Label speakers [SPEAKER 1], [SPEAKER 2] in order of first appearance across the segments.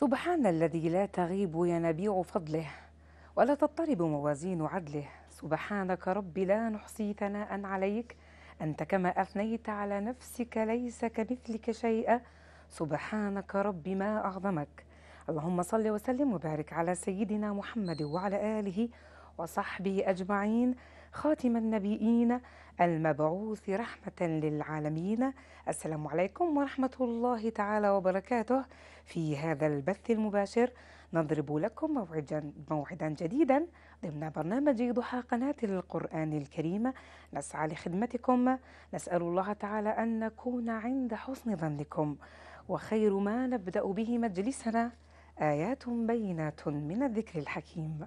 [SPEAKER 1] سبحان الذي لا تغيب ينابيع فضله ولا تضطرب موازين عدله سبحانك رب لا نحصي ثناء عليك انت كما اثنيت على نفسك ليس كمثلك شيئا سبحانك رب ما اعظمك اللهم صل وسلم وبارك على سيدنا محمد وعلى اله وصحبه اجمعين خاتم النبيين المبعوث رحمة للعالمين السلام عليكم ورحمة الله تعالى وبركاته في هذا البث المباشر نضرب لكم موعدا, موعدا جديدا ضمن برنامج ضحى قناة القرآن الكريم نسعى لخدمتكم نسأل الله تعالى أن نكون عند حسن ظنكم وخير ما نبدأ به مجلسنا آيات بينات من الذكر الحكيم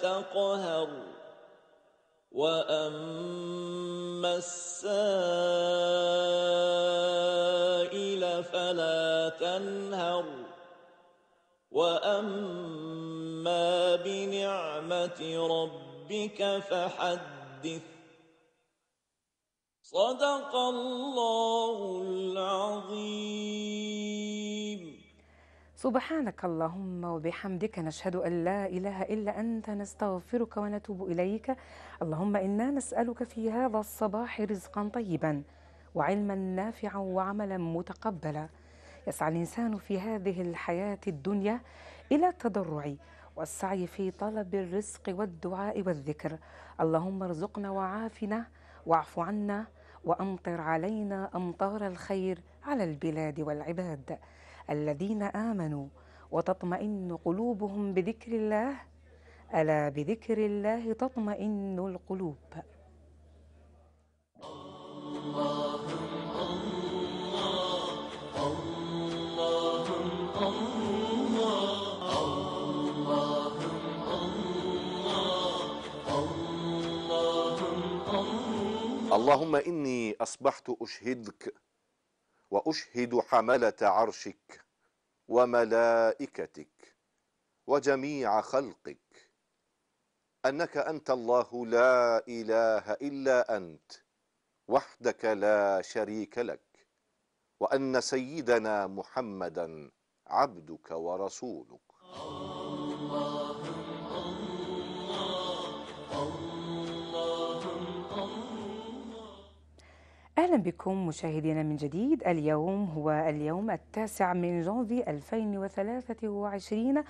[SPEAKER 2] تقهر وأما السائل فلا تنهر وأما بنعمة ربك فحدث صدق الله العظيم
[SPEAKER 1] سبحانك اللهم وبحمدك نشهد أن لا إله إلا أنت نستغفرك ونتوب إليك اللهم إنا نسألك في هذا الصباح رزقا طيبا وعلما نافعا وعملا متقبلا يسعى الإنسان في هذه الحياة الدنيا إلى التضرع والسعي في طلب الرزق والدعاء والذكر اللهم ارزقنا وعافنا واعف عنا وأمطر علينا أمطار الخير على البلاد والعباد الذين امنوا وتطمئن قلوبهم بذكر الله الا بذكر الله تطمئن القلوب
[SPEAKER 3] اللهم اني اصبحت اشهدك وأشهد حملة عرشك وملائكتك وجميع خلقك أنك أنت الله لا إله إلا أنت وحدك لا شريك لك وأن سيدنا محمدا عبدك ورسولك
[SPEAKER 1] أهلا بكم مشاهدينا من جديد اليوم هو اليوم التاسع من جانفي 2023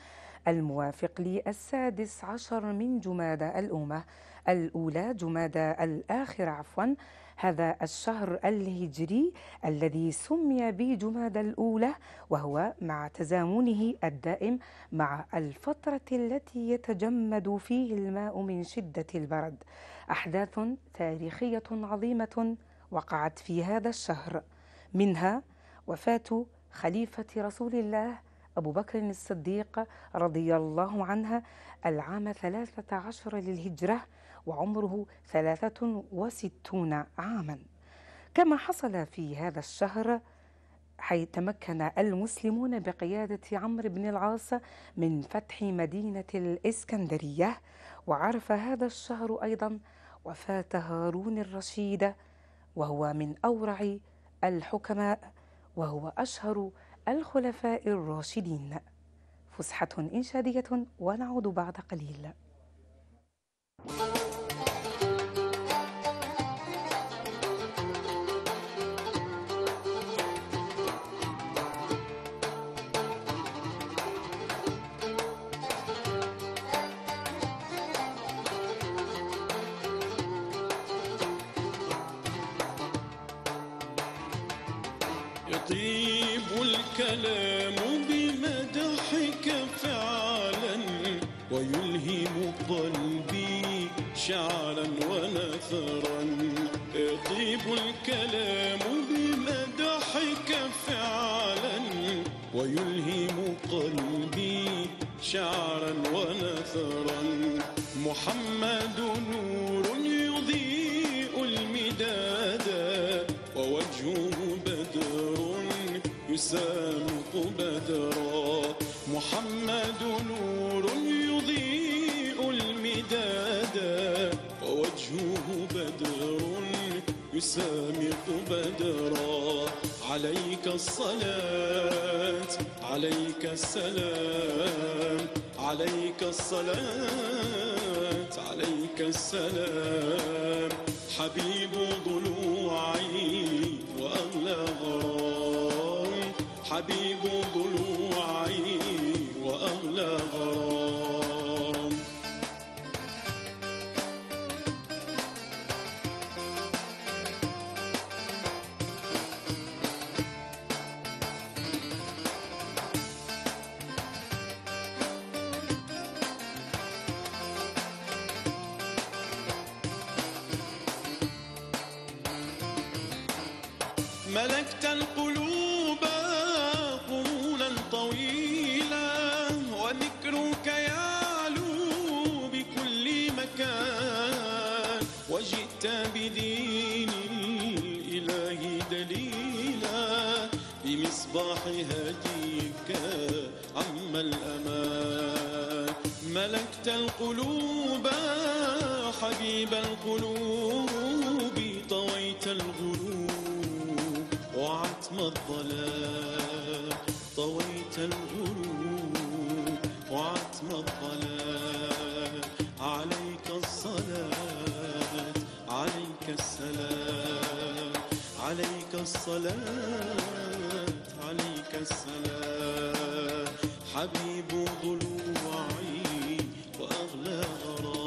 [SPEAKER 1] الموافق للسادس عشر من جمادى الأمة الأولى جمادى الآخرة عفوا هذا الشهر الهجري الذي سمي بجمادى الأولى وهو مع تزامنه الدائم مع الفترة التي يتجمد فيه الماء من شدة البرد أحداث تاريخية عظيمة وقعت في هذا الشهر منها وفاة خليفة رسول الله أبو بكر الصديق رضي الله عنها العام ثلاثة عشر للهجرة وعمره ثلاثة وستون عاما كما حصل في هذا الشهر حيث تمكن المسلمون بقيادة عمرو بن العاص من فتح مدينة الإسكندرية وعرف هذا الشهر أيضا وفاة هارون الرشيد وهو من أورع الحكماء وهو أشهر الخلفاء الراشدين فسحة إنشادية ونعود بعد قليل. thank you
[SPEAKER 4] شعرا ونثرا يطيب الكلام بمدحك فعلا ويلهم قلبي شعرا ونثرا محمد نور يضيء المداد ووجهه بدر يسامق بدرا محمد سامق بدرا عليك الصلاة عليك السلام عليك الصلاة عليك السلام حبيب ظلوم بهديك عم الأمان ملكت القلوب حبيب القلوب طويت الغروب وعتم الظلام طويت الغروب وعتم الظلام عليك الصلاة عليك السلام عليك الصلاه السلام حبيب ضلوعي وأغلى غرام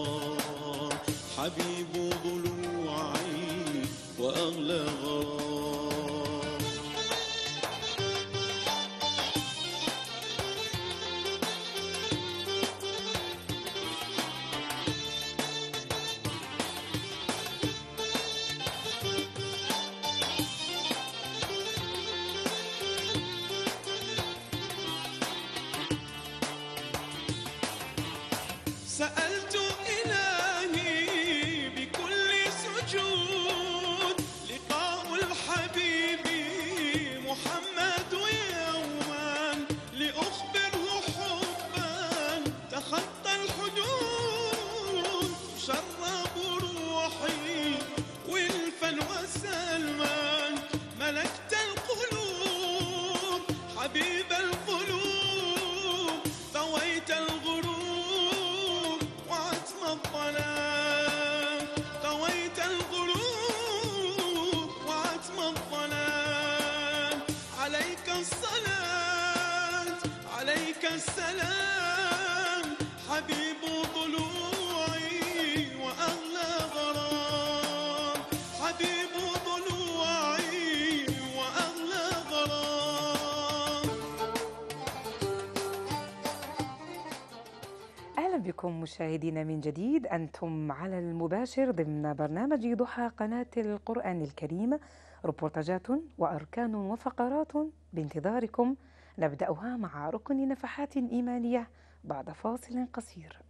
[SPEAKER 1] بكم مشاهدينا من جديد أنتم على المباشر ضمن برنامج ضحى قناة القرآن الكريم ربورتاجات وأركان وفقرات بانتظاركم نبدأها مع ركن نفحات إيمانية بعد فاصل قصير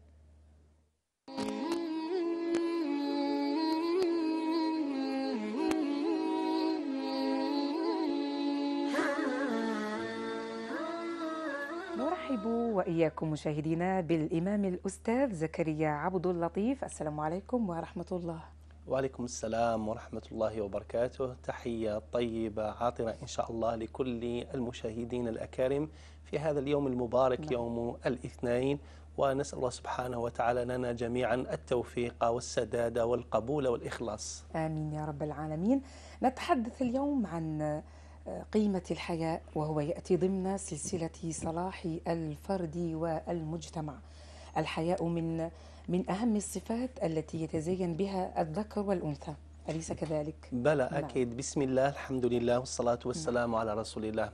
[SPEAKER 1] نرحب واياكم مشاهدينا بالامام الاستاذ زكريا عبد اللطيف السلام عليكم ورحمه الله.
[SPEAKER 5] وعليكم السلام ورحمه الله وبركاته، تحيه طيبه عاطره ان شاء الله لكل المشاهدين الاكارم في هذا اليوم المبارك نعم. يوم الاثنين ونسأل الله سبحانه وتعالى لنا جميعا التوفيق والسداد والقبول والإخلاص
[SPEAKER 1] آمين يا رب العالمين نتحدث اليوم عن قيمة الحياء وهو يأتي ضمن سلسلة صلاح الفرد والمجتمع الحياء من من أهم الصفات التي يتزين بها الذكر والأنثى أليس كذلك؟
[SPEAKER 5] بلى نعم. أكيد نعم. بسم الله الحمد لله والصلاة والسلام نعم. على رسول الله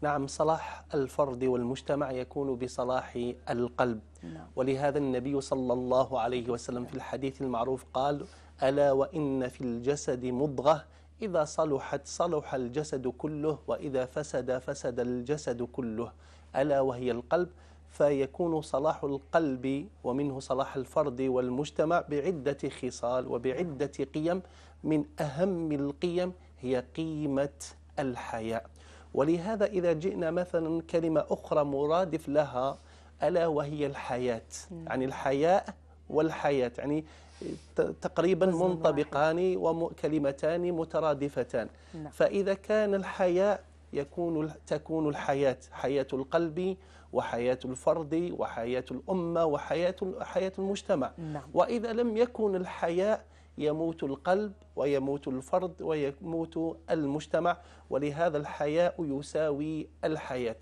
[SPEAKER 5] نعم صلاح الفرد والمجتمع يكون بصلاح القلب نعم. ولهذا النبي صلى الله عليه وسلم في الحديث المعروف قال ألا وإن في الجسد مضغة إذا صلحت صلح الجسد كله وإذا فسد فسد الجسد كله ألا وهي القلب فيكون صلاح القلب ومنه صلاح الفرد والمجتمع بعدة خصال وبعدة قيم من أهم القيم هي قيمة الحياء ولهذا إذا جئنا مثلا كلمة أخرى مرادف لها ألا وهي الحياة يعني الحياء والحياة يعني تقريبا منطبقان وكلمتان مترادفتان نعم. فإذا كان الحياء يكون تكون الحياة حياة القلب وحياة الفرد وحياة الأمة وحياة حياة المجتمع نعم. وإذا لم يكن الحياء يموت القلب ويموت الفرد ويموت المجتمع ولهذا الحياء يساوي الحياة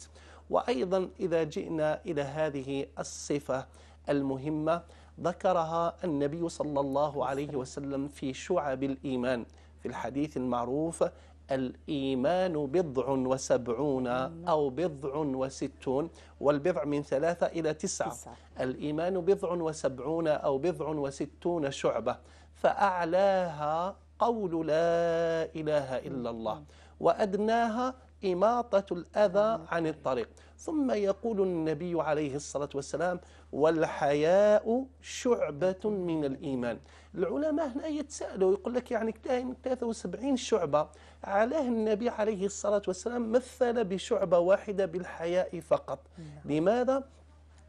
[SPEAKER 5] وأيضا إذا جئنا إلى هذه الصفة المهمة ذكرها النبي صلى الله عليه وسلم في شعب الإيمان في الحديث المعروف الإيمان بضع وسبعون أو بضع وستون والبضع من ثلاثة إلى تسعة تسعة. الإيمان بضع وسبعون أو بضع وستون شعبة فأعلاها قول لا إله إلا الله وأدناها إماطة الأذى عن الطريق ثم يقول النبي عليه الصلاة والسلام والحياء شعبة من الإيمان العلماء هنا يتسألوا يقول لك يعني من 73 شعبة على النبي عليه الصلاة والسلام مثل بشعبة واحدة بالحياء فقط نعم. لماذا؟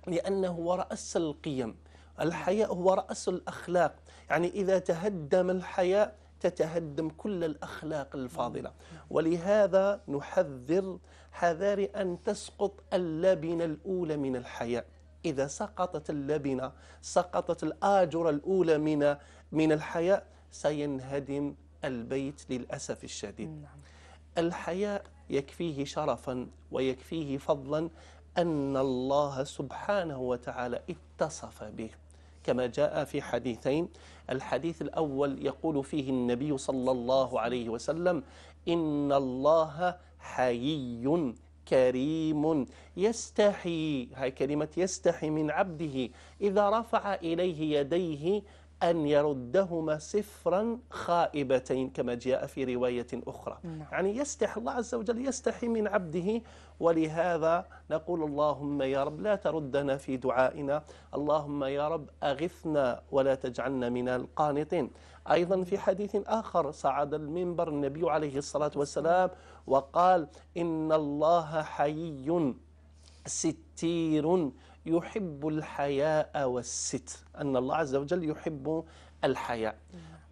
[SPEAKER 5] لأنه رأس القيم الحياء هو رأس الأخلاق يعني إذا تهدم الحياء تتهدم كل الأخلاق الفاضلة نعم. ولهذا نحذر حذار أن تسقط اللبنة الأولى من الحياء إذا سقطت اللبنة سقطت الآجرة الأولى من من الحياء سينهدم البيت للأسف الشديد نعم. الحياء يكفيه شرفا ويكفيه فضلا أن الله سبحانه وتعالى اتصف به كما جاء في حديثين الحديث الأول يقول فيه النبي صلى الله عليه وسلم إن الله حيي كريم يستحي هاي كلمة يستحي من عبده إذا رفع إليه يديه أن يردهما صفرا خائبتين كما جاء في رواية أخرى نعم. يعني يستحي الله عز وجل يستحي من عبده ولهذا نقول اللهم يا رب لا تردنا في دعائنا اللهم يا رب أغثنا ولا تجعلنا من القانطين أيضا في حديث آخر صعد المنبر النبي عليه الصلاة والسلام وقال إن الله حيي ستير يحب الحياء والستر أن الله عز وجل يحب الحياء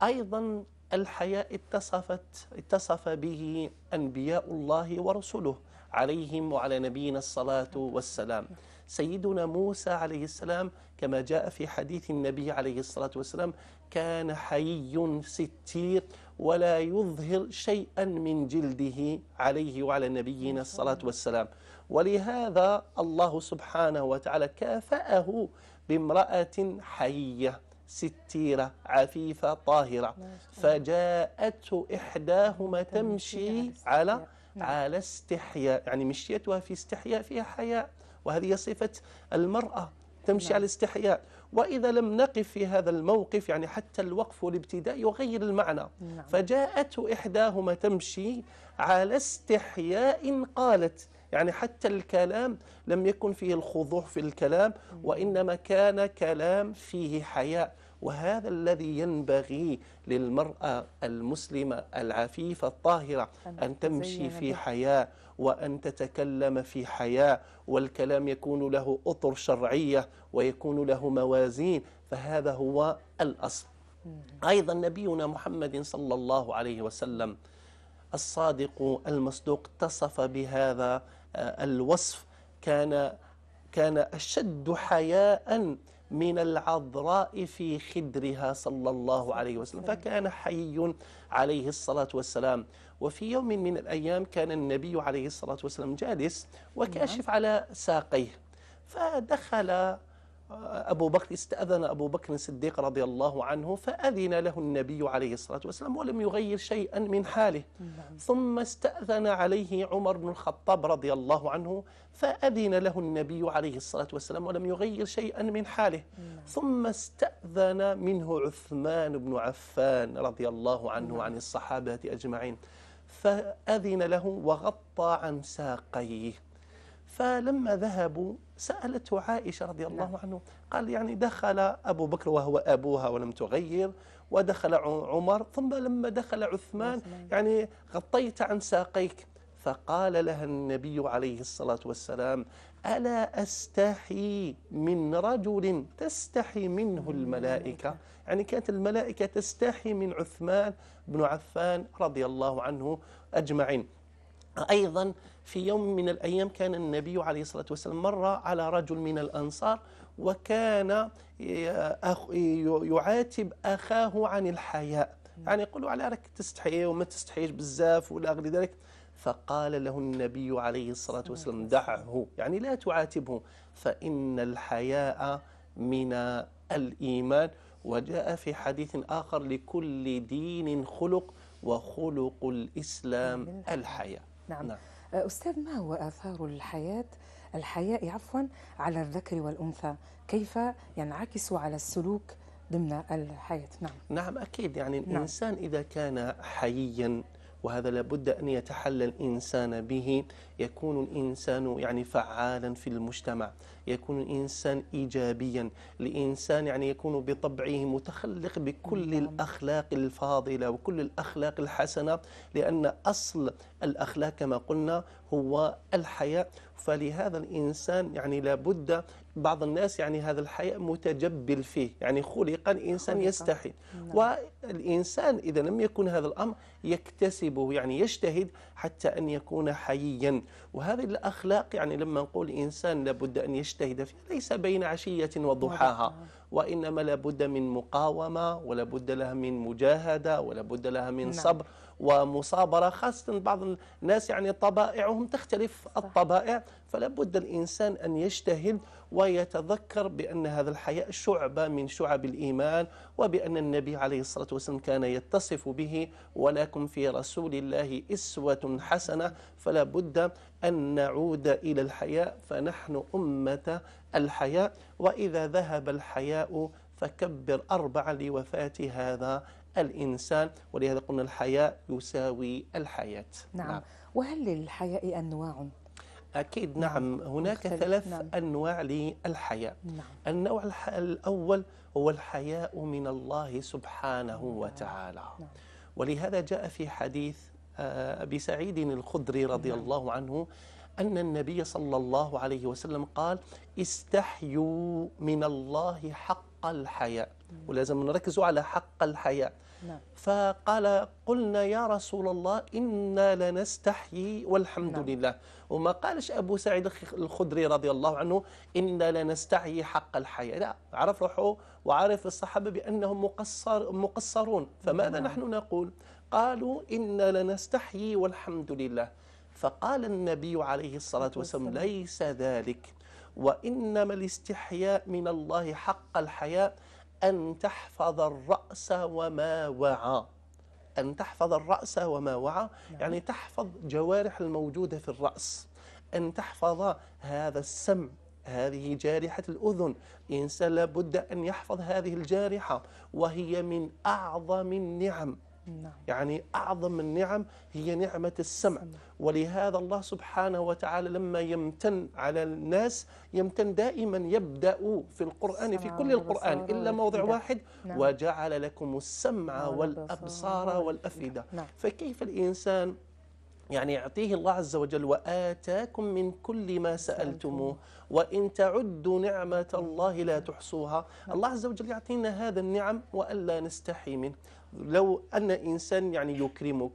[SPEAKER 5] أيضا الحياء اتصفت اتصف به أنبياء الله ورسله عليهم وعلى نبينا الصلاة والسلام سيدنا موسى عليه السلام كما جاء في حديث النبي عليه الصلاة والسلام كان حيي ستير ولا يظهر شيئا من جلده عليه وعلى نبينا الصلاة والسلام ولهذا الله سبحانه وتعالى كافأه بامرأة حية ستيرة عفيفة طاهرة فجاءته إحداهما تمشي على نعم. على استحياء يعني مشيتها في استحياء فيها حياء وهذه صفة المرأة تمشي نعم. على الاستحياء وإذا لم نقف في هذا الموقف يعني حتى الوقف والابتداء يغير المعنى نعم. فجاءت إحداهما تمشي على استحياء قالت يعني حتى الكلام لم يكن فيه الخضوع في الكلام وإنما كان كلام فيه حياء وهذا الذي ينبغي للمرأة المسلمة العفيفة الطاهرة أن تمشي في حياء وأن تتكلم في حياء والكلام يكون له أطر شرعية ويكون له موازين فهذا هو الأصل أيضا نبينا محمد صلى الله عليه وسلم الصادق المصدوق اتصف بهذا آه، الوصف كان كان أشد حياء من العذراء في خدرها صلى الله عليه وسلم فكان حي عليه الصلاة والسلام وفي يوم من الأيام كان النبي عليه الصلاة والسلام جالس وكاشف نعم. على ساقيه فدخل آه، أبو بكر استأذن أبو بكر الصديق رضي الله عنه فأذن له النبي عليه الصلاة والسلام ولم يغير شيئا من حاله نعم. ثم استأذن عليه عمر بن الخطاب رضي الله عنه فأذن له النبي عليه الصلاة والسلام ولم يغير شيئا من حاله نعم. ثم استأذن منه عثمان بن عفان رضي الله عنه عن الصحابة أجمعين فأذن له وغطى عن ساقيه فلما ذهبوا سألته عائشة رضي الله نعم. عنه قال يعني دخل أبو بكر وهو أبوها ولم تغير ودخل عمر ثم لما دخل عثمان يعني غطيت عن ساقيك فقال لها النبي عليه الصلاة والسلام ألا أستحي من رجل تستحي منه الملائكة يعني كانت الملائكة تستحي من عثمان بن عفان رضي الله عنه أجمعين أيضا في يوم من الأيام كان النبي عليه الصلاة والسلام مر على رجل من الأنصار وكان يعاتب أخاه عن الحياء يعني يقول على راك تستحي وما تستحيش بزاف ولا غير ذلك فقال له النبي عليه الصلاة والسلام دعه يعني لا تعاتبه فإن الحياء من الإيمان وجاء في حديث آخر لكل دين خلق وخلق الإسلام الحياء
[SPEAKER 1] نعم. نعم أستاذ ما هو آثار الحياة الحياء عفوا على الذكر والأنثى كيف ينعكس على السلوك ضمن الحياة نعم
[SPEAKER 5] نعم أكيد يعني نعم. الإنسان نعم. إذا كان حييا وهذا لابد أن يتحلى الإنسان به يكون الإنسان يعني فعالا في المجتمع يكون الإنسان إيجابيا الإنسان يعني يكون بطبعه متخلق بكل نعم. الأخلاق الفاضلة وكل الأخلاق الحسنة لأن أصل الأخلاق كما قلنا هو الحياء فلهذا الإنسان يعني لابد بعض الناس يعني هذا الحياء متجبل فيه يعني خلق الإنسان يستحي نعم. والإنسان إذا لم يكن هذا الأمر يكتسبه يعني يجتهد حتى أن يكون حييا وهذه الأخلاق يعني لما نقول إنسان لابد أن يجتهد فيها ليس بين عشية وضحاها وإنما لابد من مقاومة ولابد لها من مجاهدة ولابد لها من نعم. صبر ومصابرة خاصة بعض الناس يعني طبائعهم تختلف الطبائع فلابد الإنسان أن يجتهد ويتذكر بأن هذا الحياء شعبة من شعب الإيمان وبأن النبي عليه الصلاة والسلام كان يتصف به ولكم في رسول الله إسوة حسنة فلا بد أن نعود إلى الحياء فنحن أمة الحياء وإذا ذهب الحياء فكبر أربعة لوفاة هذا الإنسان ولهذا قلنا الحياء يساوي الحياة نعم, نعم.
[SPEAKER 1] وهل للحياء أنواع؟
[SPEAKER 5] أكيد نعم, نعم. هناك ثلاث نعم. أنواع للحياء نعم. النوع الأول هو الحياء من الله سبحانه نعم. وتعالى نعم. ولهذا جاء في حديث آه، أبي سعيد الخدري رضي نعم. الله عنه أن النبي صلى الله عليه وسلم قال استحيوا من الله حق الحياء نعم. ولازم نركز على حق الحياء نعم. فقال قلنا يا رسول الله إنا لنستحيي والحمد نعم. لله وما قالش أبو سعيد الخدري رضي الله عنه إنا لنستحيي حق الحياة لا عرف روحه وعرف الصحابة بأنهم مقصر مقصرون فماذا نعم. نحن نقول قالوا إنا لنستحيي والحمد لله فقال النبي عليه الصلاة والسلام ليس ذلك وإنما الاستحياء من الله حق الحياء أن تحفظ الرأس وما وعى أن تحفظ الرأس وما وعى نعم. يعني تحفظ جوارح الموجودة في الرأس أن تحفظ هذا السمع هذه جارحة الأذن الإنسان لابد أن يحفظ هذه الجارحة وهي من أعظم النعم نعم. يعني أعظم النعم هي نعمة السمع ولهذا الله سبحانه وتعالى لما يمتن على الناس يمتن دائما يبدأ في القرآن في كل القرآن إلا موضع نعم. واحد نعم. وجعل لكم السمع والأبصار والأفئدة نعم. نعم. فكيف الإنسان يعني يعطيه الله عز وجل وآتاكم من كل ما سألتموه وإن تعدوا نعمة الله لا تحصوها نعم. الله عز وجل يعطينا هذا النعم وألا نستحي منه لو أن إنسان يعني يكرمك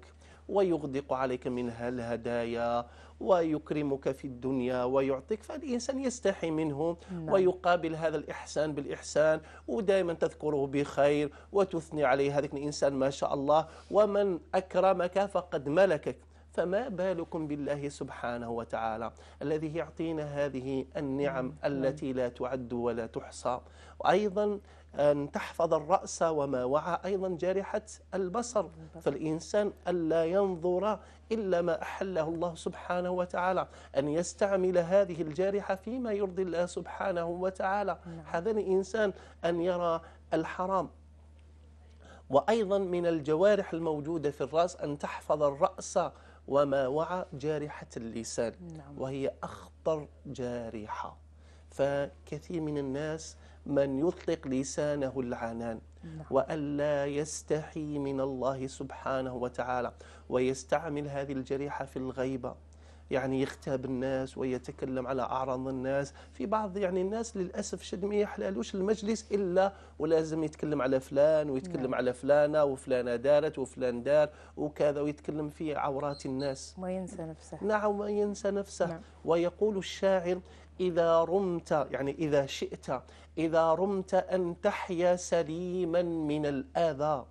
[SPEAKER 5] ويغدق عليك منها الهدايا ويكرمك في الدنيا ويعطيك فالإنسان يستحي منه نعم. ويقابل هذا الإحسان بالإحسان ودائما تذكره بخير وتثني عليه هذاك الإنسان ما شاء الله ومن أكرمك فقد ملكك فما بالكم بالله سبحانه وتعالى الذي يعطينا هذه النعم نعم، نعم. التي لا تعد ولا تحصى وأيضا أن تحفظ الرأس وما وعى أيضا جارحة البصر فالإنسان ألا ينظر إلا ما أحله الله سبحانه وتعالى أن يستعمل هذه الجارحة فيما يرضي الله سبحانه وتعالى نعم. هذا الإنسان أن يرى الحرام وأيضا من الجوارح الموجودة في الرأس أن تحفظ الرأس وما وعى جارحة اللسان نعم. وهي أخطر جارحة فكثير من الناس من يطلق لسانه العنان نعم. وألا يستحي من الله سبحانه وتعالى ويستعمل هذه الجريحة في الغيبة يعني يختاب الناس ويتكلم على أعراض الناس في بعض يعني الناس للأسف شد ما يحلالوش المجلس إلا ولازم يتكلم على فلان ويتكلم نعم. على فلانة وفلانة دارت وفلان دار وكذا ويتكلم في عورات الناس وينسى نفسه نعم وينسى نفسه نعم. ويقول الشاعر إذا رمت يعني إذا شئت إذا رمت أن تحيا سليما من الآذى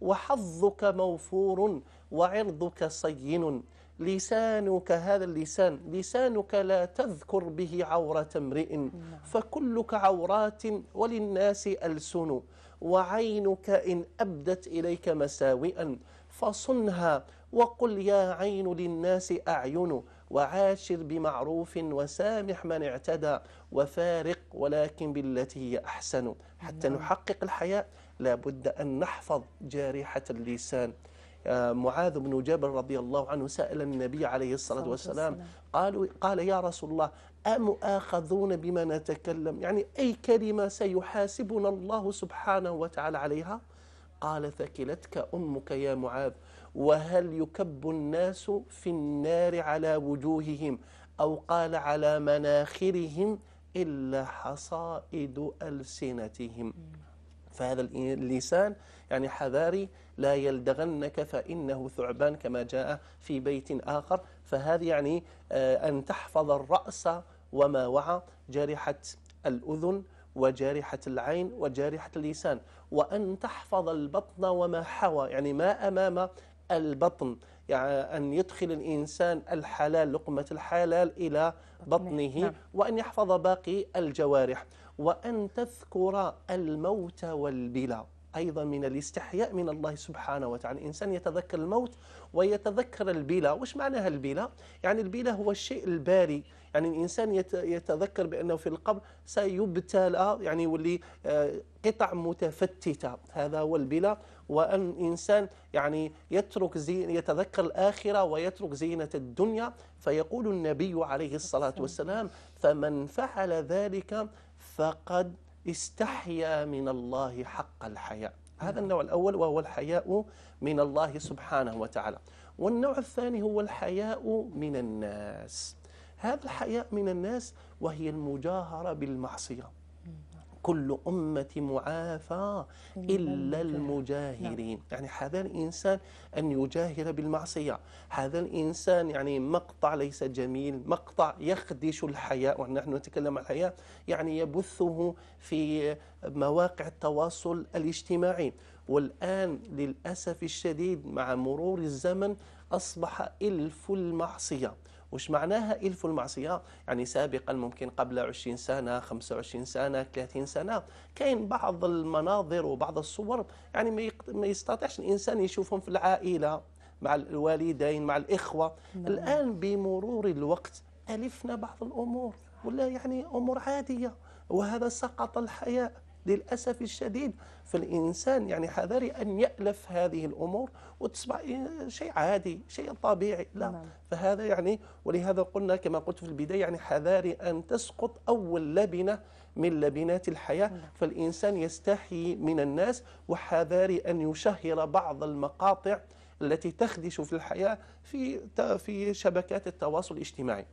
[SPEAKER 5] وحظك موفور وعرضك صين لسانك هذا اللسان لسانك لا تذكر به عورة امرئ نعم. فكلك عورات وللناس ألسن وعينك إن أبدت إليك مساوئا فصنها وقل يا عين للناس أعين وعاشر بمعروف وسامح من اعتدى وفارق ولكن بالتي هي أحسن حتى نعم. نحقق الحياة لابد أن نحفظ جارحة اللسان آه، معاذ بن جبل رضي الله عنه سأل النبي عليه الصلاة والسلام قالوا قال يا رسول الله أمؤاخذون بما نتكلم يعني أي كلمة سيحاسبنا الله سبحانه وتعالى عليها قال ثكلتك أمك يا معاذ وهل يكب الناس في النار على وجوههم أو قال على مناخرهم إلا حصائد ألسنتهم فهذا اللسان يعني حذاري لا يلدغنك فإنه ثعبان كما جاء في بيت آخر فهذا يعني آه، أن تحفظ الرأس وما وعى جارحة الأذن وجارحة العين وجارحة اللسان وأن تحفظ البطن وما حوى يعني ما أمام البطن يعني أن يدخل الإنسان الحلال لقمة الحلال إلى بطنه نعم. وأن يحفظ باقي الجوارح وأن تذكر الموت والبلا أيضا من الاستحياء من الله سبحانه وتعالى الإنسان يتذكر الموت ويتذكر البلا وش معناها البلا؟ يعني البلا هو الشيء الباري يعني الإنسان يتذكر بأنه في القبر سيبتلى يعني يولي آه، قطع متفتتة هذا هو البلا وأن الإنسان يعني يترك زين يتذكر الآخرة ويترك زينة الدنيا فيقول النبي عليه الصلاة والسلام فمن فعل ذلك فقد استحيا من الله حق الحياء هذا النوع الأول وهو الحياء من الله سبحانه وتعالى والنوع الثاني هو الحياء من الناس هذا الحياء من الناس وهي المجاهرة بالمعصية كل أمة معافى إلا المجاهرين نعم. يعني هذا الإنسان أن يجاهر بالمعصية هذا الإنسان يعني مقطع ليس جميل مقطع يخدش الحياء ونحن نتكلم عن الحياء يعني يبثه في مواقع التواصل الاجتماعي والآن للأسف الشديد مع مرور الزمن أصبح إلف المعصية وش معناها إلف المعصية يعني سابقا ممكن قبل 20 سنة 25 سنة 30 سنة كاين بعض المناظر وبعض الصور يعني ما يستطيعش الإنسان يشوفهم في العائلة مع الوالدين مع الإخوة نعم. الآن بمرور الوقت ألفنا بعض الأمور ولا يعني أمور عادية وهذا سقط الحياء للأسف الشديد فالإنسان يعني حذري أن يألف هذه الأمور وتصبح شيء عادي شيء طبيعي لا نعم. فهذا يعني ولهذا قلنا كما قلت في البداية يعني حذاري أن تسقط أول لبنة من لبنات الحياة نعم. فالإنسان يستحي من الناس وحذاري أن يشهر بعض المقاطع التي تخدش في الحياة في في شبكات التواصل الاجتماعي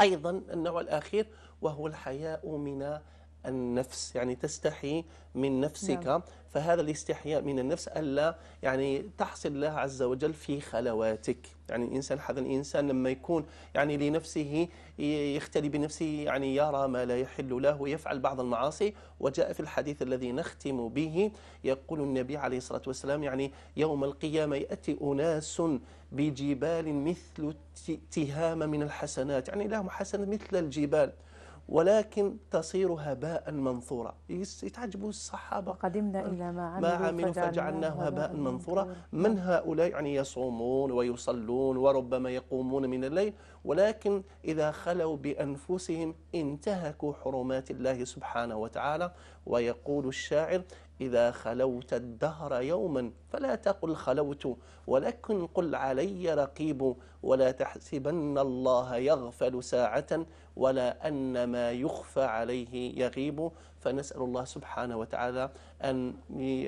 [SPEAKER 5] أيضا النوع الأخير وهو الحياء من النفس يعني تستحي من نفسك نعم. فهذا الاستحياء من النفس ألا يعني تحصل الله عز وجل في خلواتك يعني الإنسان هذا الإنسان لما يكون يعني لنفسه يختلي بنفسه يعني يرى ما لا يحل له ويفعل بعض المعاصي وجاء في الحديث الذي نختم به يقول النبي عليه الصلاة والسلام يعني يوم القيامة يأتي أناس بجبال مثل تهامة من الحسنات يعني لهم حسنات مثل الجبال ولكن تصير هباء منثورا يتعجبوا الصحابة وقدمنا
[SPEAKER 1] إلى ما عملوا, ما عملوا فجعلناه هباء
[SPEAKER 5] منثورا من هؤلاء يعني يصومون ويصلون وربما يقومون من الليل ولكن إذا خلوا بأنفسهم انتهكوا حرمات الله سبحانه وتعالى ويقول الشاعر إذا خلوت الدهر يوما فلا تقل خلوت ولكن قل علي رقيب ولا تحسبن الله يغفل ساعة ولا أن ما يخفى عليه يغيب فنسأل الله سبحانه وتعالى أن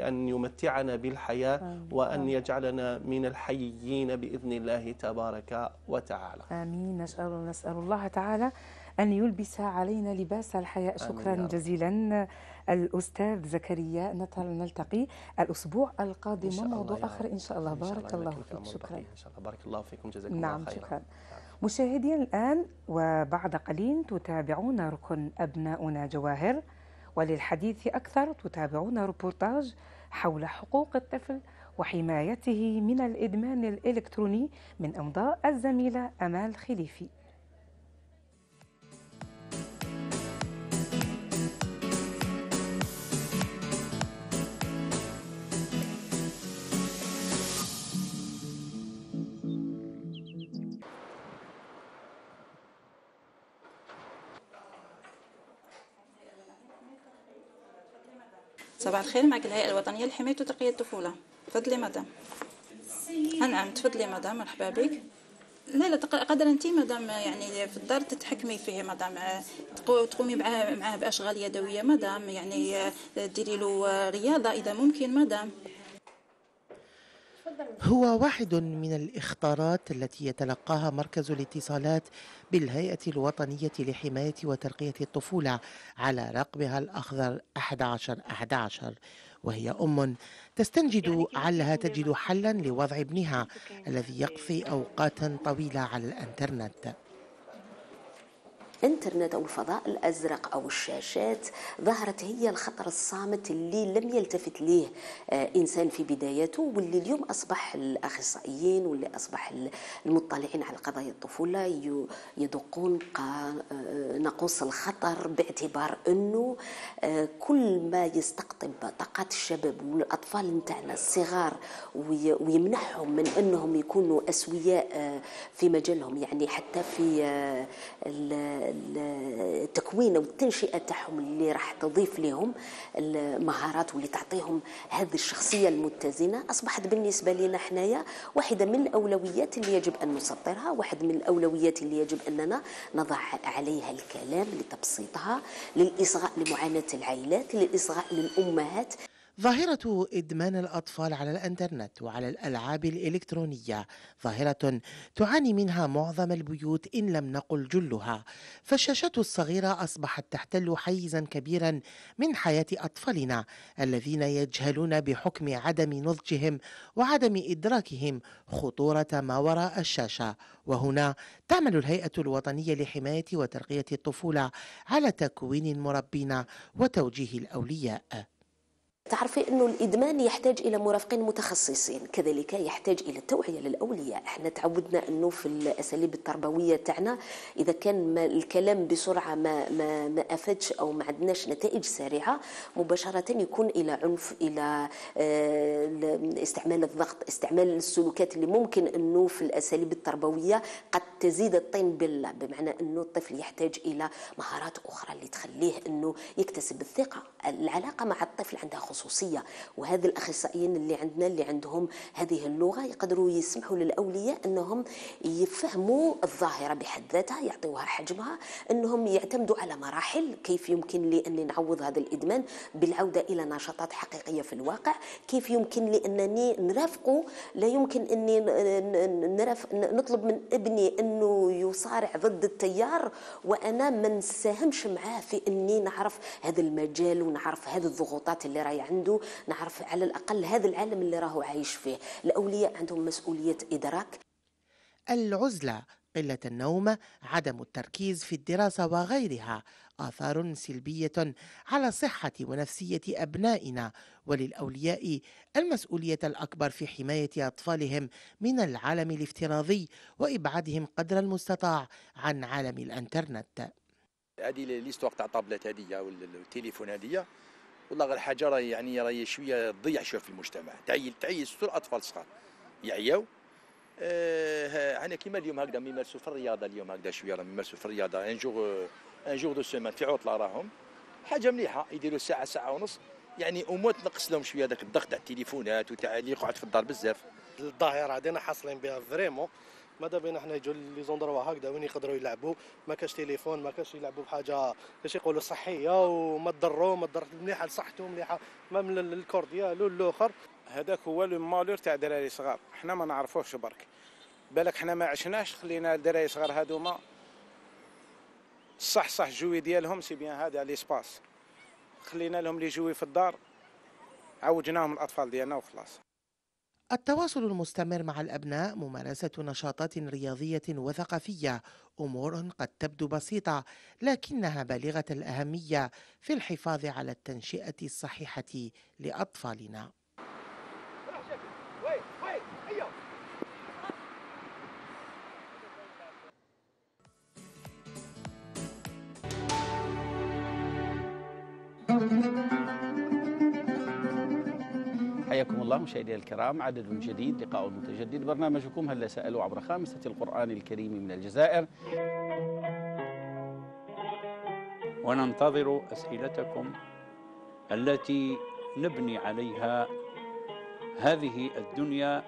[SPEAKER 5] أن يمتعنا بالحياة وأن يجعلنا من الحيين بإذن الله تبارك وتعالى
[SPEAKER 1] آمين نسأل, نسأل الله تعالى أن يلبس علينا لباس الحياء شكرا جزيلا الأستاذ زكريا نلتقي الأسبوع القادم موضوع آخر إن شاء الله بارك شاء الله, الله فيك شكرا إن
[SPEAKER 5] شاء الله بارك الله فيكم جزاكم نعم الله خيرا شكرا نعم.
[SPEAKER 1] مشاهدينا الآن وبعد قليل تتابعون ركن أبناؤنا جواهر وللحديث أكثر تتابعون روبورتاج حول حقوق الطفل وحمايته من الإدمان الإلكتروني من أمضاء الزميلة أمال خليفي
[SPEAKER 6] صباح الخير معك الهيئة الوطنية لحماية وتقية الطفولة تفضلي مدام نعم تفضلي مدام مرحبا بك لا لا قادرة أنت مدام يعني في الدار تتحكمي فيه مدام تقومي معاه معاه بأشغال يدوية مدام يعني آه، ديري له آه، رياضة إذا ممكن مدام
[SPEAKER 7] هو واحد من الاخطارات التي يتلقاها مركز الاتصالات بالهيئة الوطنية لحماية وترقية الطفولة على رقمها الأخضر 1111 وهي أم تستنجد علها يعني تجد حلا لوضع ابنها الذي يقضي أوقاتا طويلة على الإنترنت
[SPEAKER 8] الانترنت أو الفضاء الأزرق أو الشاشات ظهرت هي الخطر الصامت اللي لم يلتفت ليه آه، إنسان في بداياته واللي اليوم أصبح الأخصائيين واللي أصبح المطلعين على قضايا الطفولة يدقون آه، نقص الخطر باعتبار أنه آه، كل ما يستقطب طاقات الشباب والأطفال نتاعنا الصغار ويمنحهم من أنهم يكونوا أسوياء في مجالهم يعني حتى في التكوين والتنشئه تاعهم اللي راح تضيف لهم المهارات واللي تعطيهم هذه الشخصيه المتزنه اصبحت بالنسبه لنا حنايا واحده من الاولويات اللي يجب ان نسطرها واحد من الاولويات اللي يجب اننا نضع عليها الكلام لتبسيطها للاصغاء لمعاناه العائلات للاصغاء للامهات
[SPEAKER 7] ظاهرة إدمان الأطفال على الإنترنت وعلى الألعاب الإلكترونية ظاهرة تعاني منها معظم البيوت إن لم نقل جلها، فالشاشات الصغيرة أصبحت تحتل حيزا كبيرا من حياة أطفالنا الذين يجهلون بحكم عدم نضجهم وعدم إدراكهم خطورة ما وراء الشاشة، وهنا تعمل الهيئة الوطنية لحماية وترقية الطفولة على تكوين المربين وتوجيه الأولياء.
[SPEAKER 8] تعرفي انه الادمان يحتاج الى مرافقين متخصصين كذلك يحتاج الى التوعيه للاولياء احنا تعودنا انه في الاساليب التربويه تاعنا اذا كان ما الكلام بسرعه ما ما, ما افادش او ما عندناش نتائج سريعه مباشره يكون الى عنف الى آه، استعمال الضغط استعمال السلوكات اللي ممكن انه في الاساليب التربويه قد تزيد الطين بله بمعنى انه الطفل يحتاج الى مهارات اخرى اللي تخليه انه يكتسب الثقه العلاقه مع الطفل عندها خصوصيه وهذه الاخصائيين اللي عندنا اللي عندهم هذه اللغه يقدروا يسمحوا للاولياء انهم يفهموا الظاهره بحد ذاتها يعطيوها حجمها انهم يعتمدوا على مراحل كيف يمكن لي اني نعوض هذا الادمان بالعوده الى نشاطات حقيقيه في الواقع كيف يمكن لي انني نرافقه لا يمكن اني نطلب من ابني انه يصارع ضد التيار وانا ما نساهمش معاه في اني نعرف هذا المجال ونعرف هذه الضغوطات اللي راهي عنده نعرف على الأقل هذا العالم اللي راهو عايش فيه الأولياء عندهم مسؤولية إدراك
[SPEAKER 7] العزلة قلة النوم، عدم التركيز في الدراسة وغيرها آثار سلبية على صحة ونفسية أبنائنا وللأولياء المسؤولية الأكبر في حماية أطفالهم من العالم الافتراضي وإبعادهم قدر المستطاع عن عالم الأنترنت.
[SPEAKER 5] هذه ليستوار تاع الطابلات هذه والتليفون هذه والله غير حاجه راهي يعني راهي شويه تضيع شويه في المجتمع تعيل تعيل ستر اطفال صغار يعياو انا آه، كيما اليوم هكذا يمارسوا في الرياضه اليوم هكذا شويه راهم يمارسوا في الرياضه ان جور ان
[SPEAKER 3] جور دو سيمان في عطله راهم حاجه مليحه يديروا ساعه ساعه ونص يعني امور تنقص لهم شويه هذاك الضغط تاع التليفونات وتاع اللي يقعد في الدار بزاف الظاهره هذه حاصلين بها فريمون ماذا بينا حنا يجوا لي زوندروا هكذا وين يقدروا يلعبوا ما كاش تليفون ما كاش يلعبوا بحاجه باش يقولوا صحيه وما تضروا ما تضر مليحه لصحته مليحه ما من الكور
[SPEAKER 4] ديالو الاخر هذاك هو لو مالور تاع دراري صغار حنا ما نعرفوهش برك بالك حنا ما عشناش خلينا الدراري صغار هذوما صح صح جوي ديالهم سي بيان هذا لي سباس خلينا لهم لي جوي في الدار عوجناهم الاطفال ديالنا وخلاص
[SPEAKER 7] التواصل المستمر مع الأبناء ممارسة نشاطات رياضية وثقافية أمور قد تبدو بسيطة لكنها بالغة الأهمية في الحفاظ على التنشئة الصحيحة لأطفالنا
[SPEAKER 9] thank you
[SPEAKER 5] حياكم الله مشاهدينا الكرام عدد جديد لقاء متجدد برنامجكم هلا سألوا عبر خامسة القرآن الكريم من الجزائر وننتظر أسئلتكم التي نبني
[SPEAKER 10] عليها هذه الدنيا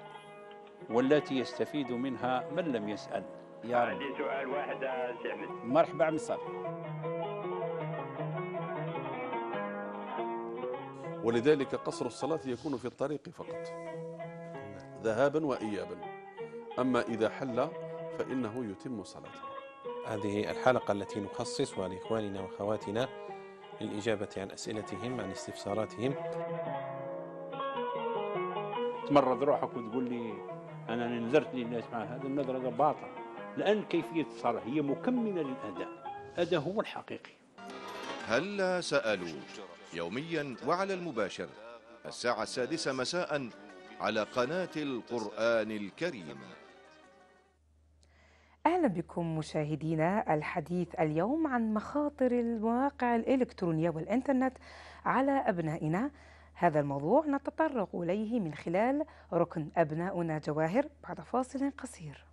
[SPEAKER 10] والتي يستفيد منها من لم يسأل
[SPEAKER 11] يا رب عندي سؤال واحد آه، سي
[SPEAKER 10] مرحبا عمي صالح
[SPEAKER 11] ولذلك قصر
[SPEAKER 4] الصلاة يكون في الطريق فقط ذهابا وإيابا أما إذا حل فإنه يتم صلاته هذه الحلقة التي نخصصها لإخواننا وأخواتنا للإجابة عن أسئلتهم عن استفساراتهم
[SPEAKER 11] تمرض روحك وتقول لي أنا نذرت للناس مع
[SPEAKER 3] هذا النذر هذا باطل الآن كيفية الصلاة هي مكملة للأداء أداء هو الحقيقي هلا سألوا يوميا وعلى المباشر الساعة السادسة مساء على قناة القرآن الكريم
[SPEAKER 1] أهلا بكم مشاهدينا الحديث اليوم عن مخاطر المواقع الإلكترونية والإنترنت على أبنائنا هذا الموضوع نتطرق إليه من خلال ركن أبناؤنا جواهر بعد فاصل قصير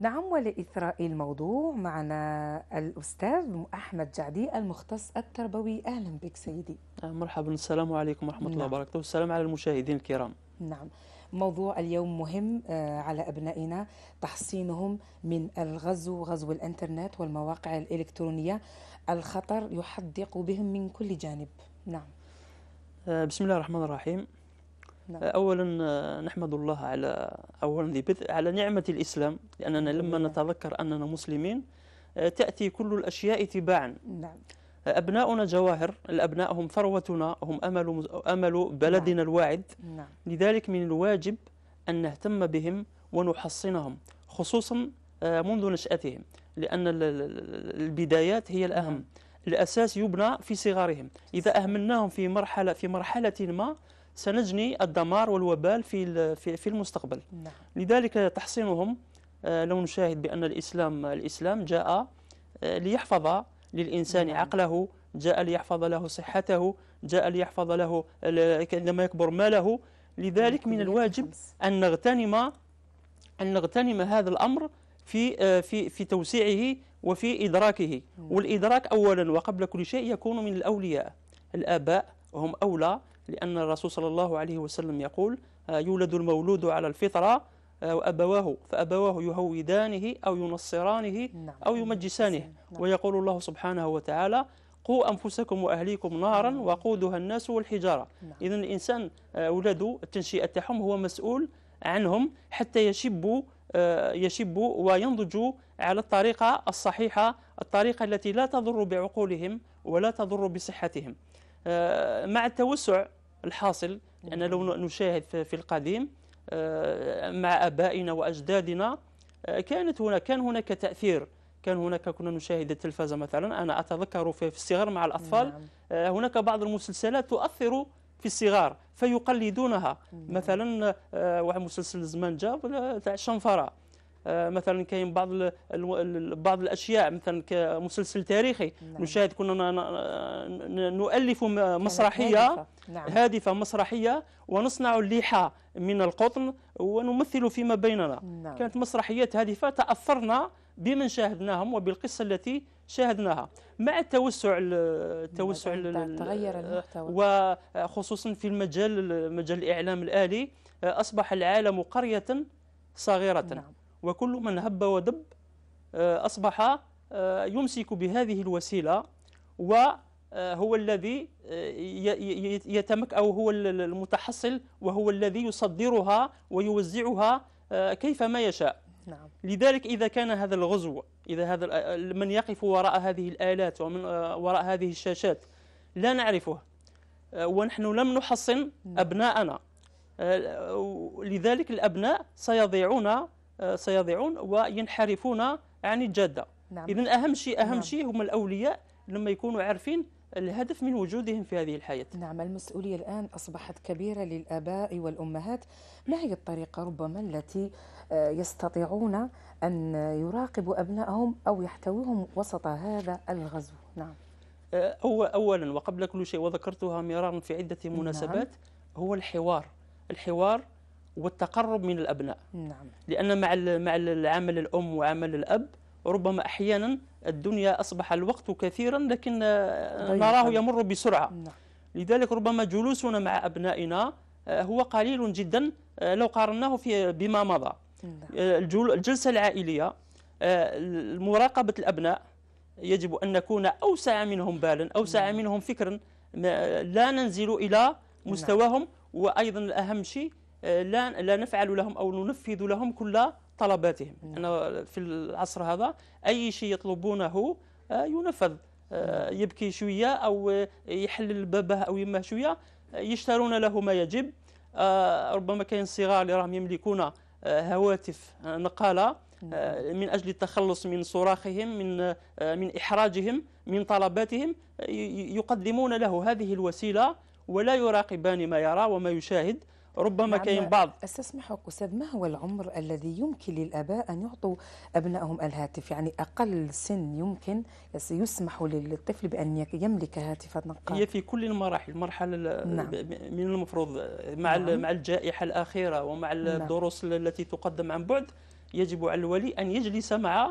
[SPEAKER 1] نعم ولإثراء الموضوع معنا الأستاذ أحمد جعدي المختص التربوي أهلا بك سيدي
[SPEAKER 11] آه، مرحبا السلام عليكم ورحمة نعم. الله وبركاته والسلام على المشاهدين الكرام
[SPEAKER 1] نعم موضوع اليوم مهم آه، على أبنائنا تحصينهم من الغزو غزو الإنترنت والمواقع الإلكترونية الخطر يحدق بهم من كل جانب نعم آه، بسم الله الرحمن الرحيم
[SPEAKER 11] نعم. أولا آه، نحمد الله على أولا على نعمة الإسلام لأننا لما نعم. نتذكر أننا مسلمين آه، تأتي كل الأشياء تباعا نعم. آه، أبناؤنا جواهر الأبناء هم ثروتنا هم أمل, أمل بلدنا نعم. الواعد نعم. لذلك من الواجب أن نهتم بهم ونحصنهم خصوصا منذ نشأتهم لأن البدايات هي الأهم نعم. الأساس يبنى في صغارهم إذا أهملناهم في مرحلة في مرحلة ما سنجني الدمار والوبال في في المستقبل نعم. لذلك تحصينهم آه، لو نشاهد بأن الإسلام الإسلام جاء آه، ليحفظ للإنسان نعم. عقله جاء ليحفظ له صحته جاء ليحفظ له عندما يكبر ماله لذلك من الواجب أن نغتنم أن نغتنم هذا الأمر في آه، في في توسيعه وفي إدراكه نعم. والإدراك أولا وقبل كل شيء يكون من الأولياء الآباء هم أولى لأن الرسول صلى الله عليه وسلم يقول آه، يولد المولود على الفطرة آه، وأبواه فأبواه يهودانه أو ينصرانه نعم. أو يمجسانه نعم. ويقول الله سبحانه وتعالى قوا أنفسكم وأهليكم نارا نعم. وقودها الناس والحجارة إذا الإنسان آه، أولاده التنشئة تاعهم هو مسؤول عنهم حتى يشبوا يشبوا وينضجوا على الطريقة الصحيحة الطريقة التي لا تضر بعقولهم ولا تضر بصحتهم مع التوسع الحاصل أننا لو نشاهد في القديم آه، مع أبائنا وأجدادنا آه، كانت هنا كان هناك تأثير كان هناك كنا نشاهد التلفاز مثلا أنا أتذكر في الصغر مع الأطفال نعم. آه، هناك بعض المسلسلات تؤثر في الصغار فيقلدونها نعم. مثلا واحد مسلسل زمان جاب تاع الشنفرة آه، مثلا كاين بعض بعض الاشياء مثلا كمسلسل تاريخي نعم. نشاهد كنا نؤلف مسرحيه هادفة. نعم. هادفه مسرحيه ونصنع الليحه من القطن ونمثل فيما بيننا نعم. كانت مسرحيات هادفه تاثرنا بمن شاهدناهم وبالقصه التي شاهدناها مع التوسع التوسع تغير المحتوى وخصوصا في المجال مجال الاعلام الالي اصبح العالم قريه صغيره نعم. وكل من هب ودب آه، أصبح آه، يمسك بهذه الوسيلة وهو آه، الذي يتمك أو هو المتحصل وهو الذي يصدرها ويوزعها كيفما يشاء نعم. لذلك إذا كان هذا الغزو إذا هذا من يقف وراء هذه الآلات ومن وراء هذه الشاشات لا نعرفه ونحن لم نحصن نعم. أبناءنا لذلك الأبناء سيضيعون سيضيعون وينحرفون عن الجادة نعم. إذا أهم شيء أهم نعم. شيء هم الأولياء لما يكونوا عارفين
[SPEAKER 1] الهدف من وجودهم في هذه الحياة نعم المسؤولية الآن أصبحت كبيرة للآباء والأمهات ما هي الطريقة ربما التي آه، يستطيعون أن يراقبوا أبنائهم أو يحتويهم وسط هذا الغزو نعم
[SPEAKER 11] آه، أولا وقبل كل شيء وذكرتها مرارا في عدة نعم. مناسبات نعم. هو الحوار الحوار والتقرب من الأبناء نعم. لأن مع مع العمل الأم وعمل الأب ربما أحيانا الدنيا أصبح الوقت كثيرا لكن نراه يمر بسرعة نعم. لذلك ربما جلوسنا مع أبنائنا آه، هو قليل جدا آه، لو قارناه في بما مضى نعم. آه، الجلسة العائلية مراقبة الأبناء يجب أن نكون أوسع منهم بالا أوسع نعم. منهم فكرا لا ننزل إلى نعم. مستواهم نعم. وأيضا الأهم شيء آه، لا لا نفعل لهم او ننفذ لهم كل طلباتهم انا في العصر هذا اي شيء يطلبونه آه، ينفذ آه، يبكي شويه او يحلل بابه او يمه شويه يشترون له ما يجب ربما كاين صغار اللي راهم يملكون هواتف نقاله من اجل التخلص من صراخهم من من احراجهم من طلباتهم يقدمون له هذه الوسيله ولا يراقبان ما يرى وما يشاهد ربما نعم، كاين بعض
[SPEAKER 1] استسمحك استاذ ما هو العمر الذي يمكن للاباء ان يعطوا ابنائهم الهاتف يعني اقل سن يمكن يسمح للطفل بان يملك هاتف نقال هي
[SPEAKER 11] في كل المراحل مرحله نعم. من المفروض مع نعم. مع الجائحه الاخيره ومع نعم. الدروس التي تقدم عن بعد يجب على الولي ان يجلس مع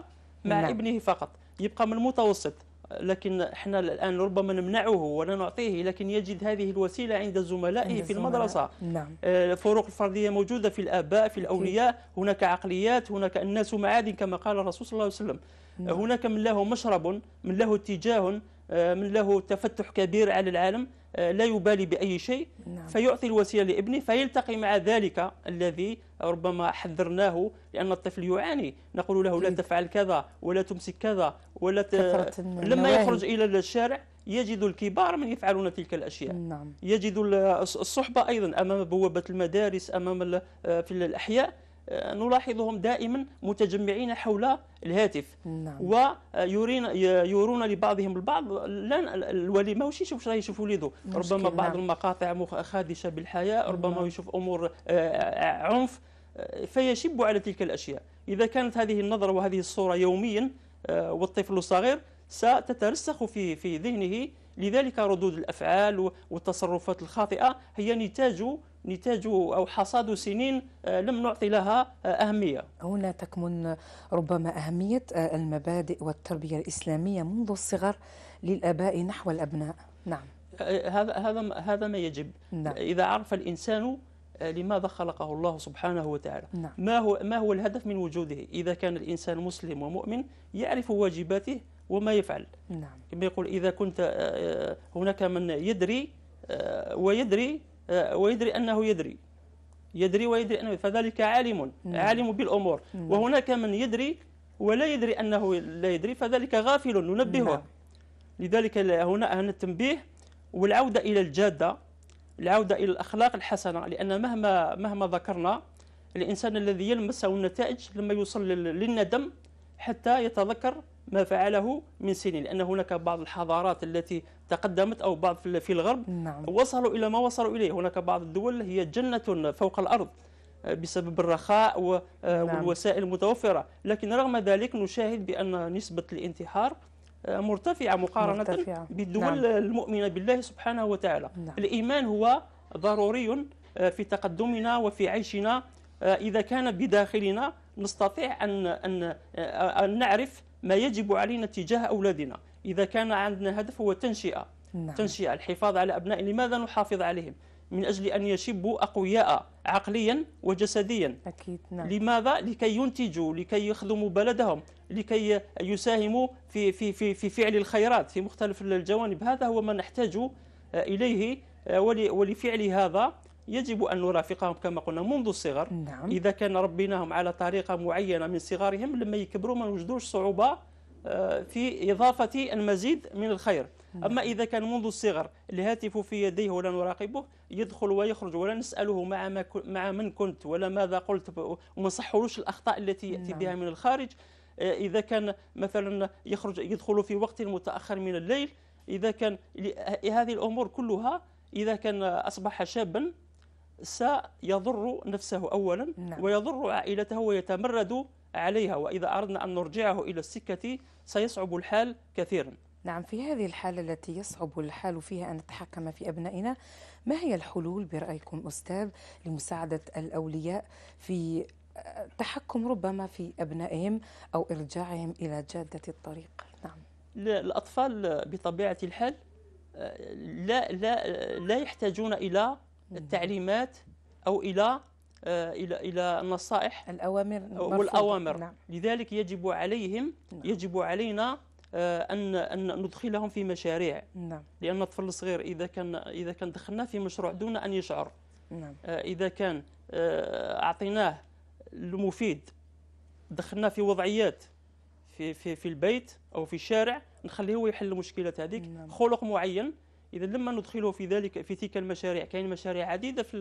[SPEAKER 11] مع نعم. ابنه فقط يبقى من المتوسط لكن احنا الان ربما نمنعه ولا نعطيه لكن يجد هذه الوسيله عند زملائه عند في المدرسه نعم. آه، الفروق الفرديه موجوده في الاباء في الاولياء هناك عقليات هناك الناس معادن كما قال الرسول صلى الله عليه وسلم نعم. هناك من له مشرب من له اتجاه آه، من له تفتح كبير على العالم آه، لا يبالي بأي شيء نعم. فيعطي الوسيلة لابنه فيلتقي مع ذلك الذي ربما حذرناه لأن الطفل يعاني نقول له لا إيه. تفعل كذا ولا تمسك كذا ولا ت... لما يخرج إلى الشارع يجد الكبار من يفعلون تلك الأشياء نعم. يجد الصحبة أيضا أمام بوابة المدارس أمام آه، في الأحياء آه، نلاحظهم دائما متجمعين حول الهاتف نعم. ويرين آه، يرون لبعضهم البعض لا الولي ما وش يشوف راه يشوفوا وليده ربما نعم. بعض نعم. المقاطع خادشه بالحياه نعم. ربما نعم. يشوف امور آه، عنف فيشب على تلك الاشياء اذا كانت هذه النظره وهذه الصوره يوميا والطفل الصغير ستترسخ في في ذهنه لذلك ردود الافعال والتصرفات الخاطئه هي نتاج نتاج أو
[SPEAKER 1] حصاد سنين آه، لم نعطي لها آه، أهمية هنا تكمن ربما أهمية آه، المبادئ والتربية الإسلامية منذ الصغر للآباء نحو الأبناء نعم
[SPEAKER 11] هذا هذا هذا ما يجب نعم. إذا عرف الإنسان لماذا خلقه الله سبحانه وتعالى نعم. ما هو ما هو الهدف من وجوده إذا كان الإنسان مسلم ومؤمن يعرف واجباته وما يفعل نعم كما يقول إذا كنت هناك من يدري ويدري آه، ويدري أنه يدري يدري ويدري أنه فذلك عالم نعم. عالم بالأمور نعم. وهناك من يدري ولا يدري أنه لا يدري فذلك غافل ننبهه نعم. لذلك هنا هنا التنبيه والعودة إلى الجادة العودة إلى الأخلاق الحسنة لأن مهما مهما ذكرنا الإنسان الذي يلمسه النتائج لما يوصل للندم حتى يتذكر ما فعله من سنين لأن هناك بعض الحضارات التي تقدمت أو بعض في الغرب نعم. وصلوا إلى ما وصلوا إليه هناك بعض الدول هي جنة فوق الأرض آه، بسبب الرخاء آه، نعم. والوسائل المتوفرة لكن رغم ذلك نشاهد بأن نسبة الانتحار آه، مرتفعة مقارنة مرتفعة. بالدول نعم. المؤمنة بالله سبحانه وتعالى نعم. الإيمان هو ضروري في تقدمنا وفي عيشنا إذا كان بداخلنا نستطيع أن, أن, أن نعرف ما يجب علينا تجاه أولادنا إذا كان عندنا هدف هو التنشئة نعم. تنشئة الحفاظ على أبناء لماذا نحافظ عليهم من أجل أن يشبوا أقوياء عقليا وجسديا أكيد نعم. لماذا لكي ينتجوا لكي يخدموا بلدهم لكي يساهموا في في في في فعل الخيرات في مختلف الجوانب هذا هو ما نحتاج إليه ولفعل هذا يجب أن نرافقهم كما قلنا منذ الصغر نعم. إذا كان ربيناهم على طريقة معينة من صغارهم لما يكبروا ما نوجدوش صعوبة آه، في إضافة المزيد من الخير نعم. أما إذا كان منذ الصغر الهاتف في يديه ولا نراقبه يدخل ويخرج ولا نسأله مع, ما مع من كنت ولا ماذا قلت وما صحولوش الأخطاء التي يأتي نعم. بها من الخارج آه، إذا كان مثلا يخرج يدخل في وقت متأخر من الليل إذا كان هذه الأمور كلها إذا كان أصبح شابا سيضر نفسه أولا نعم. ويضر عائلته ويتمرد عليها وإذا أردنا أن نرجعه إلى السكة سيصعب الحال كثيرا
[SPEAKER 1] نعم في هذه الحالة التي يصعب الحال فيها أن نتحكم في أبنائنا ما هي الحلول برأيكم أستاذ لمساعدة الأولياء في تحكم ربما في أبنائهم أو إرجاعهم إلى جادة الطريق نعم
[SPEAKER 11] الأطفال بطبيعة الحال آه، لا, لا, لا يحتاجون إلى التعليمات أو إلى آه، إلى إلى النصائح الأوامر والأوامر نعم. لذلك يجب عليهم نعم. يجب علينا آه، أن أن ندخلهم في مشاريع نعم. لأن الطفل الصغير إذا كان إذا كان دخلناه في مشروع دون أن يشعر نعم. آه، إذا كان أعطيناه المفيد دخلناه في وضعيات في في في البيت أو في الشارع نخليه هو يحل المشكلات هذيك نعم. خلق معين اذا لما ندخله في ذلك في تلك المشاريع كاين مشاريع عديده في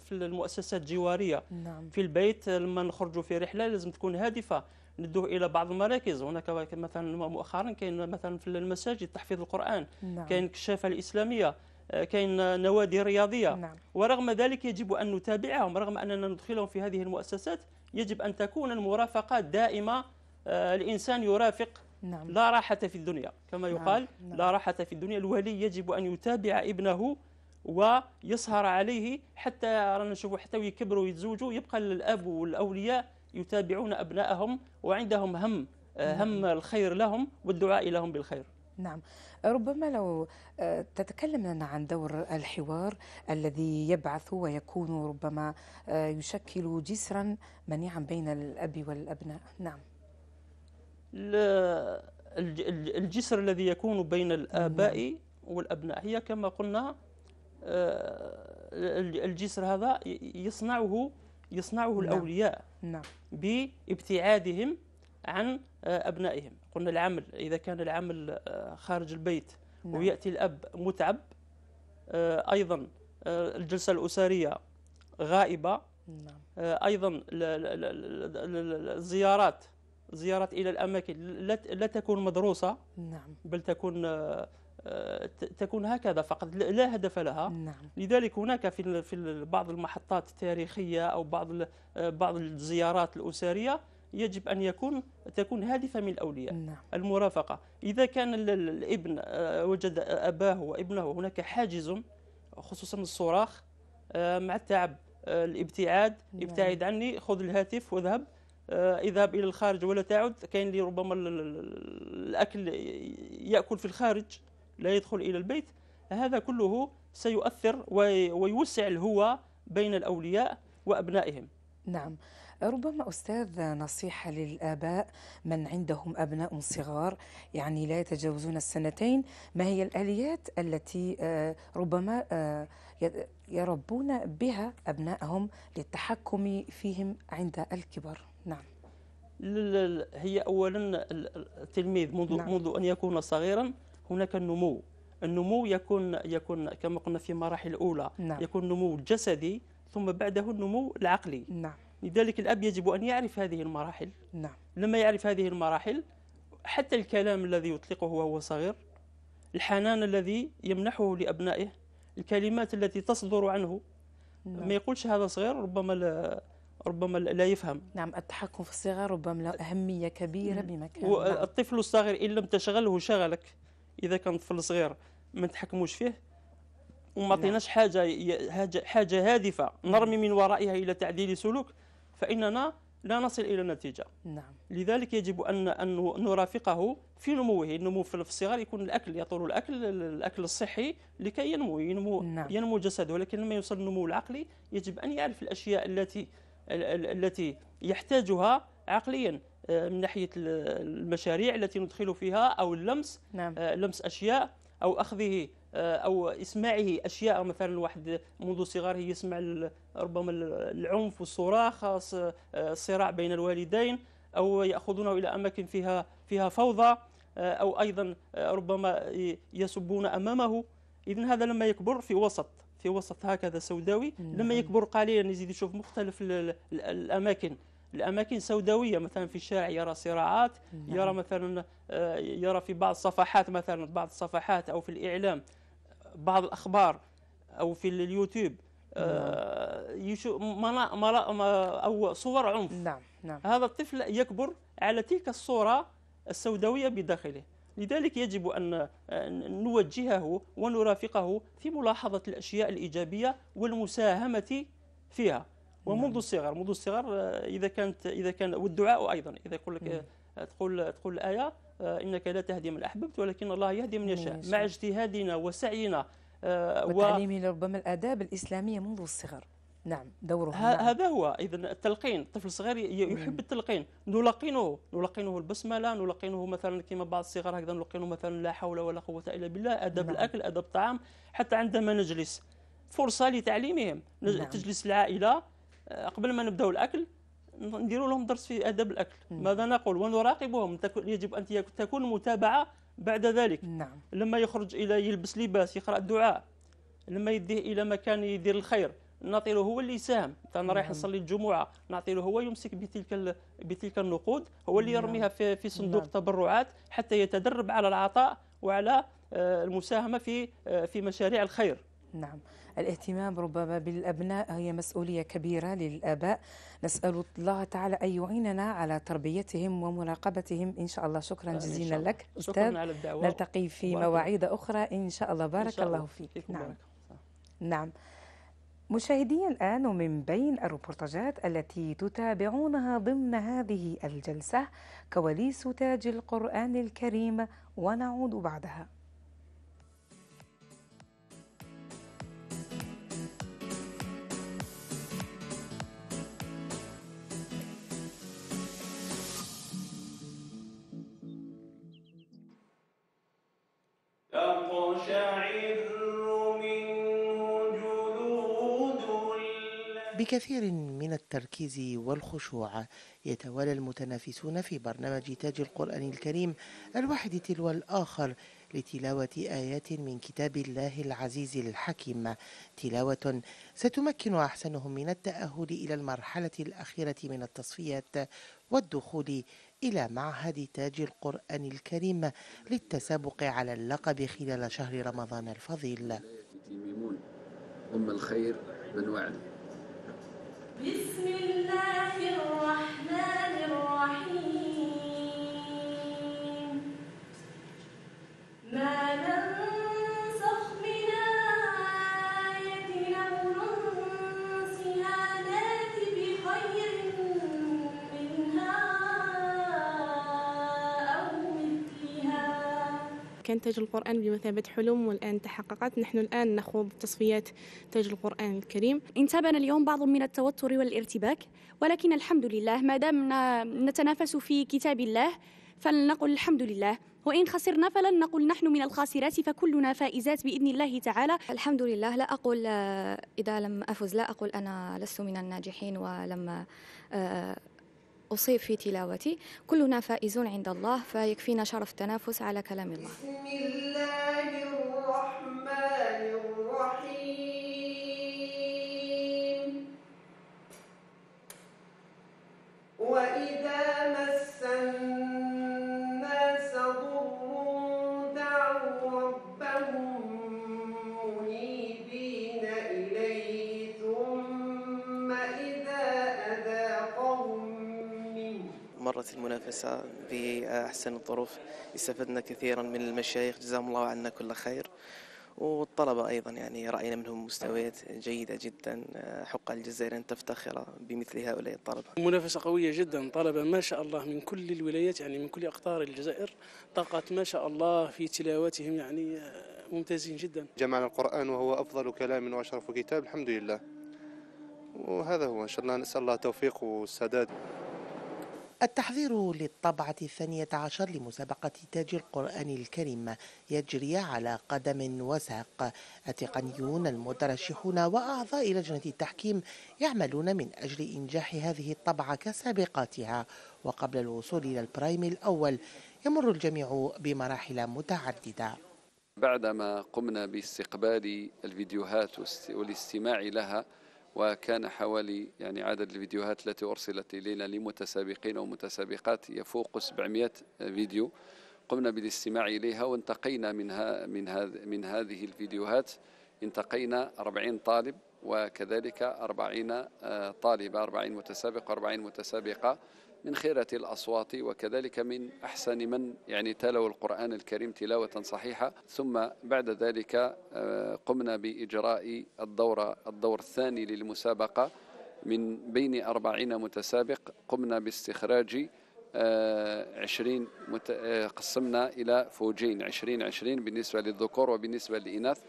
[SPEAKER 11] في المؤسسات الجواريه نعم. في البيت لما نخرجوا في رحله لازم تكون هادفه ندوه الى بعض المراكز هناك مثلا مؤخرا كاين مثلا في المساجد تحفيظ القران نعم. كاين الكشافه الاسلاميه آه، كاين نوادي رياضيه نعم. ورغم ذلك يجب ان نتابعهم رغم اننا ندخلهم في هذه المؤسسات يجب ان تكون المرافقه دائمه آه، الانسان يرافق نعم. لا راحة في الدنيا كما نعم. يقال نعم. نعم. لا راحة في الدنيا الولي يجب أن يتابع ابنه ويسهر عليه حتى رانا نشوفوا حتى ويكبروا ويتزوجوا يبقى الأب والأولياء يتابعون أبنائهم وعندهم هم آه، نعم. هم الخير لهم والدعاء لهم بالخير
[SPEAKER 1] نعم ربما لو آه، تتكلم لنا عن دور الحوار الذي يبعث ويكون ربما آه، يشكل جسرا منيعا بين الأب والأبناء نعم
[SPEAKER 11] الجسر الذي يكون بين الآباء والأبناء هي كما قلنا آه، الجسر هذا يصنعه يصنعه نعم. الأولياء نعم. بابتعادهم عن آه، أبنائهم قلنا العمل إذا كان العمل آه، خارج البيت نعم. ويأتي الأب متعب أيضا الجلسة الأسرية غائبة نعم. أيضا الزيارات زيارات إلى الأماكن لا تكون مدروسة نعم. بل تكون آه، تكون هكذا فقط لا هدف لها نعم. لذلك هناك في في بعض المحطات التاريخيه او بعض آه، بعض الزيارات الاسريه يجب ان يكون تكون هادفه من الاولياء نعم. المرافقه اذا كان الابن آه، وجد اباه وابنه هناك حاجز خصوصا الصراخ مع التعب الابتعاد نعم. ابتعد عني خذ الهاتف واذهب آه، اذهب الى الخارج ولا تعد كاين اللي ربما الاكل ياكل في الخارج لا يدخل الى البيت هذا كله سيؤثر ويوسع الهوى بين الاولياء وابنائهم
[SPEAKER 1] نعم ربما أستاذ نصيحة للآباء من عندهم أبناء صغار يعني لا يتجاوزون السنتين ما هي الآليات التي آه، ربما آه، يربون بها أبنائهم للتحكم فيهم عند الكبر
[SPEAKER 11] هي اولا التلميذ منذ نعم. منذ ان يكون صغيرا هناك النمو النمو يكون يكون كما قلنا في المراحل الاولى نعم. يكون النمو الجسدي ثم بعده النمو العقلي نعم. لذلك الاب يجب ان يعرف هذه المراحل نعم. لما يعرف هذه المراحل حتى الكلام الذي يطلقه وهو صغير الحنان الذي يمنحه لابنائه الكلمات التي تصدر عنه نعم. ما يقولش هذا صغير ربما ربما لا يفهم نعم التحكم في الصغار ربما له أهمية كبيرة بمكان والطفل الصغير إن لم تشغله شغلك إذا كان طفل صغير ما نتحكموش فيه وما نعم. عطيناش حاجة حاجة هادفة نعم. نرمي من ورائها إلى تعديل سلوك فإننا لا نصل إلى نتيجة نعم. لذلك يجب أن أن نرافقه في نموه النمو في الصغار يكون الأكل يطول الأكل الأكل الصحي لكي ينمو ينمو, نعم. ينمو جسده ولكن لما يوصل النمو العقلي يجب أن يعرف الأشياء التي التي يحتاجها عقليا آه، من ناحية المشاريع التي ندخل فيها أو اللمس نعم. آه، لمس أشياء أو أخذه آه، أو إسماعه أشياء مثلا الواحد منذ صغره يسمع ربما العنف والصراخ الصراع بين الوالدين أو يأخذونه إلى أماكن فيها فيها فوضى أو أيضا ربما يسبون أمامه اذا هذا لما يكبر في وسط في وسط هكذا سوداوي لما يكبر قليلا يزيد يشوف مختلف الاماكن الاماكن سوداويه مثلا في الشارع يرى صراعات نعم. يرى مثلا آه، يرى في بعض الصفحات مثلا بعض الصفحات او في الاعلام بعض الاخبار او في اليوتيوب آه، نعم. يشوف او صور عنف نعم نعم هذا الطفل يكبر على تلك الصوره السوداويه بداخله لذلك يجب أن نوجهه ونرافقه في ملاحظة الأشياء الإيجابية والمساهمة فيها ومنذ نعم. الصغر منذ الصغر آه، إذا كانت إذا كان والدعاء أيضا إذا يقول لك نعم. آه، تقول تقول الآية آه، إنك لا تهدي من أحببت ولكن الله يهدي من يشاء مع اجتهادنا
[SPEAKER 1] وسعينا وتعليم ربما الآداب الإسلامية منذ الصغر نعم دوره نعم.
[SPEAKER 11] هذا هو اذا التلقين الطفل الصغير يحب التلقين نلقنه نلقنه البسمله نلقنه مثلا كما بعض الصغار هكذا نلقنه مثلا لا حول ولا قوه الا بالله ادب نعم. الاكل ادب الطعام حتى عندما نجلس فرصه لتعليمهم نعم. تجلس العائله آه، قبل ما نبداو الاكل نديروا لهم درس في ادب الاكل نعم. ماذا نقول ونراقبهم يجب ان تكون متابعه بعد ذلك نعم. لما يخرج الى يلبس لباس يقرا الدعاء لما يديه الى مكان يدير الخير نعطي له هو اللي يساهم فانا رايح نعم. نصلي الجمعه نعطي له هو يمسك بتلك بتلك النقود هو اللي نعم. يرميها في في صندوق التبرعات نعم. حتى يتدرب على العطاء وعلى آه، المساهمه في آه، في مشاريع الخير
[SPEAKER 1] نعم الاهتمام ربما بالأبناء هي مسؤولية كبيرة للآباء نسأل الله تعالى أن يعيننا على تربيتهم ومراقبتهم إن شاء الله شكرا جزيلا الله. لك شكرا على الدعوة نلتقي في مواعيد أخرى إن شاء الله بارك شاء الله. الله فيك نعم نعم مشاهدي الآن ومن بين الروبورتاجات التي تتابعونها ضمن هذه الجلسة كواليس تاج القرآن الكريم ونعود بعدها
[SPEAKER 2] تقشعر
[SPEAKER 7] بكثير من التركيز والخشوع يتوالى المتنافسون في برنامج تاج القرآن الكريم الواحد تلو الآخر لتلاوة آيات من كتاب الله العزيز الحكيم تلاوة ستمكن أحسنهم من التأهل إلى المرحلة الأخيرة من التصفيات والدخول إلى معهد تاج القرآن الكريم للتسابق على اللقب خلال شهر رمضان
[SPEAKER 10] الفضيل أم الخير من وعده
[SPEAKER 9] ما ننظر
[SPEAKER 8] كان تاج القرآن بمثابة حلم والآن تحققت نحن الآن نخوض تصفيات تاج القرآن الكريم انتابنا اليوم بعض من التوتر والارتباك ولكن الحمد لله ما دامنا نتنافس في كتاب الله فلنقل الحمد لله وإن خسرنا فلن نقل نحن من الخاسرات فكلنا فائزات بإذن الله تعالى الحمد لله لا أقول آه، إذا لم أفز لا أقول أنا لست من الناجحين ولم آه، أصيب في تلاوتي كلنا فائزون عند الله فيكفينا شرف التنافس على كلام الله بسم
[SPEAKER 4] الله الرحمن
[SPEAKER 5] الرحيم وإذا
[SPEAKER 7] المنافسة بأحسن الظروف استفدنا كثيرا من المشايخ جزاهم الله عنا كل خير والطلبة أيضا يعني رأينا منهم مستويات جيدة جدا حق الجزائر أن تفتخر بمثل هؤلاء الطلبة
[SPEAKER 11] منافسة قوية جدا طلبة ما شاء الله من كل الولايات يعني من
[SPEAKER 4] كل أقطار الجزائر طاقة ما شاء الله في تلاوتهم يعني ممتازين جدا
[SPEAKER 5] جمعنا القرآن وهو أفضل كلام وأشرف كتاب الحمد لله وهذا هو إن شاء الله نسأل الله التوفيق والسداد
[SPEAKER 7] التحضير للطبعة الثانية عشر لمسابقة تاج القرآن الكريم يجري على قدم وساق التقنيون المترشحون وأعضاء لجنة التحكيم يعملون من أجل إنجاح هذه الطبعة كسابقاتها وقبل الوصول إلى البرايم الأول يمر الجميع بمراحل متعددة
[SPEAKER 10] بعدما قمنا باستقبال الفيديوهات والاستماع لها وكان حوالي يعني عدد الفيديوهات التي أرسلت إلينا لمتسابقين ومتسابقات يفوق 700 فيديو قمنا بالاستماع إليها وانتقينا منها من, من هذه الفيديوهات انتقينا 40 طالب وكذلك 40 آه، طالبة 40 متسابق و40 متسابقة من خيرة الأصوات وكذلك من أحسن من يعني تلو القرآن الكريم تلاوة صحيحة ثم بعد ذلك آه، قمنا بإجراء الدورة الدور الثاني للمسابقة من بين أربعين متسابق قمنا باستخراج آه، عشرين آه، قسمنا إلى فوجين عشرين عشرين بالنسبة للذكور وبالنسبة للإناث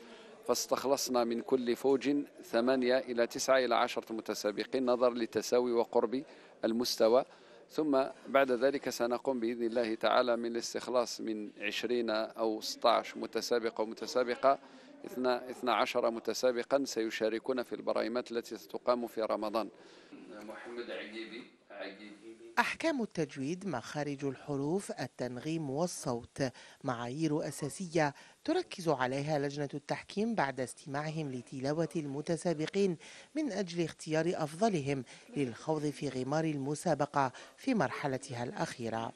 [SPEAKER 10] فاستخلصنا من كل فوج ثمانية إلى تسعة إلى عشرة متسابقين نظرا للتساوي وقرب المستوى ثم بعد ذلك سنقوم بإذن الله تعالى من الاستخلاص من عشرين أو 16 متسابقة ومتسابقة عشر متسابقا سيشاركون في البرائمات التي ستقام في رمضان محمد عجيبي عجيبي أحكام
[SPEAKER 7] التجويد مخارج الحروف التنغيم والصوت معايير أساسية تركز عليها لجنة التحكيم بعد استماعهم لتلاوة المتسابقين من أجل اختيار أفضلهم للخوض في غمار المسابقة في مرحلتها الأخيرة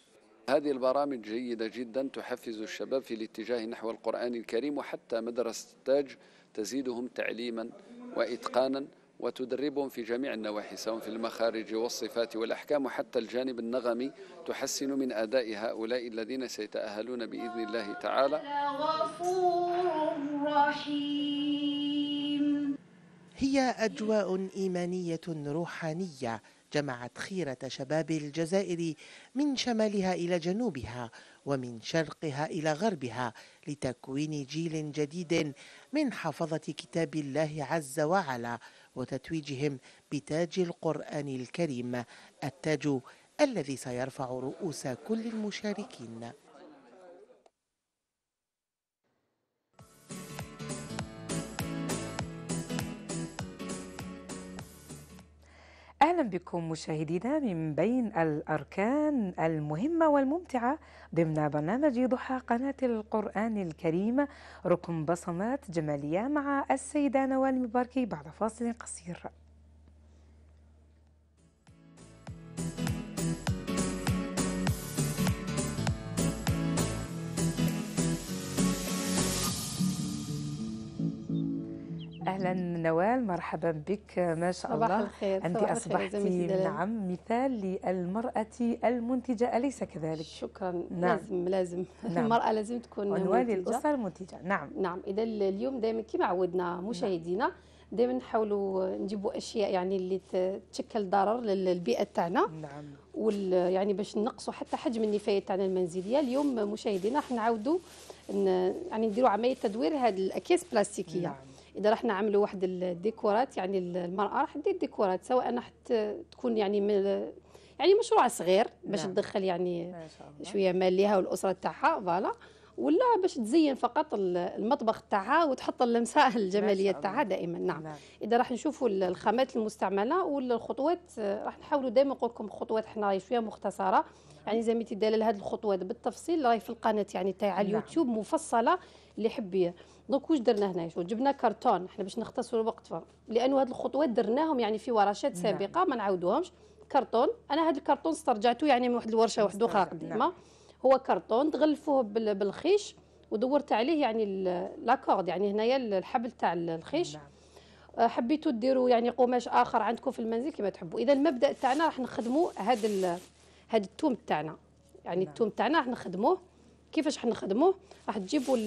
[SPEAKER 10] هذه البرامج جيدة جدا تحفز الشباب في الاتجاه نحو القرآن الكريم وحتى مدرسة التاج تزيدهم تعليما وإتقانا وتدربهم في جميع النواحي سواء في المخارج والصفات والأحكام وحتى الجانب النغمي تحسن من أداء هؤلاء الذين سيتأهلون بإذن الله تعالى
[SPEAKER 7] غفور
[SPEAKER 6] رحيم
[SPEAKER 7] هي أجواء إيمانية روحانية جمعت خيرة شباب الجزائر من شمالها إلى جنوبها ومن شرقها إلى غربها لتكوين جيل جديد من حفظة كتاب الله عز وعلا وتتويجهم بتاج القرآن الكريم التاج الذي سيرفع رؤوس كل المشاركين
[SPEAKER 1] أهلا بكم مشاهدينا من بين الأركان المهمة والممتعة ضمن برنامج ضحى قناة القرآن الكريم ركن بصمات جمالية مع السيدة نوال مباركي بعد فاصل قصير اهلا نوال مرحبا بك ما شاء الله الخير. انت اصبحتي نعم مثال للمراه المنتجه اليس كذلك شكرا
[SPEAKER 6] نعم. لازم لازم نعم. المراه لازم تكون عنوان الاسره المنتجه نعم نعم اذا اليوم دائما كما عودنا نعم. مشاهدينا نعم. دائما نحاولوا نجيبوا اشياء يعني اللي تشكل ضرر للبيئه تاعنا نعم وال يعني باش نقصوا حتى حجم النفايات تاعنا المنزليه اليوم مشاهدينا راح نعاودوا يعني نديروا عمليه تدوير هذه الاكياس البلاستيكيه نعم. اذا راح نعملوا واحد الديكورات يعني المراه راح دير ديكورات سواء راح تكون يعني من يعني مشروع صغير باش نعم. تدخل يعني شويه مال ليها والاسره تاعها فوالا ولا باش تزين فقط المطبخ تاعها وتحط اللمسه الجماليه تاعها دائما نعم. نعم اذا راح نشوفوا الخامات المستعمله والخطوات راح نحاولوا دائما نقول لكم خطوات حنا راهي شويه مختصره نعم. يعني زميلتي داله هذه الخطوات بالتفصيل راهي في القناه يعني تاع نعم. اليوتيوب مفصله اللي يحب دونك واش درنا هنا جبنا كرتون حنا باش نختصروا الوقت لانه هاد الخطوات درناهم يعني في ورشات نعم. سابقه ما نعاودوهمش كرتون انا هاد الكرتون استرجعته يعني من واحد الورشه وحده اخرى نعم. قديمه هو كرتون تغلفوه بالخيش ودورت عليه يعني لاكورد يعني هنايا الحبل تاع الخيش نعم. أه، حبيتوا ديروا يعني قماش اخر عندكم في المنزل كما تحبوا اذا المبدا تاعنا راح نخدموا هذا هذا التوم تاعنا يعني نعم. التوم تاعنا راح نخدموه كيفاش راح نخدموه راح تجيبوا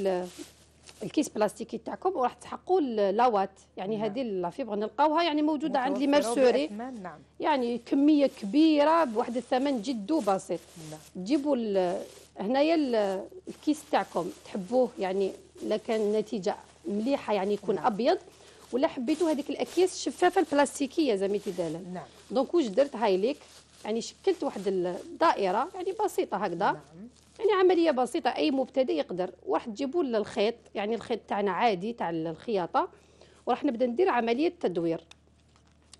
[SPEAKER 6] الكيس بلاستيكي تاعكم وراح تحقوا لاوات يعني نعم. هذه فيبر نلقاوها يعني موجوده عند لي مارسوري نعم. يعني كميه كبيره بواحد الثمن جد بسيط تجيبوا نعم. هنايا الكيس تاعكم تحبوه يعني لا كان النتيجه مليحه يعني يكون نعم. ابيض ولا حبيتوا هذيك الاكياس الشفافه البلاستيكيه زميتي دالا نعم دونك واش درت هاي ليك يعني شكلت واحد الدائره يعني بسيطه هكذا نعم. يعني عمليه بسيطه اي مبتدئ يقدر واحد تجيبوا الخيط يعني الخيط تاعنا عادي تاع الخياطه وراح نبدا ندير عمليه تدوير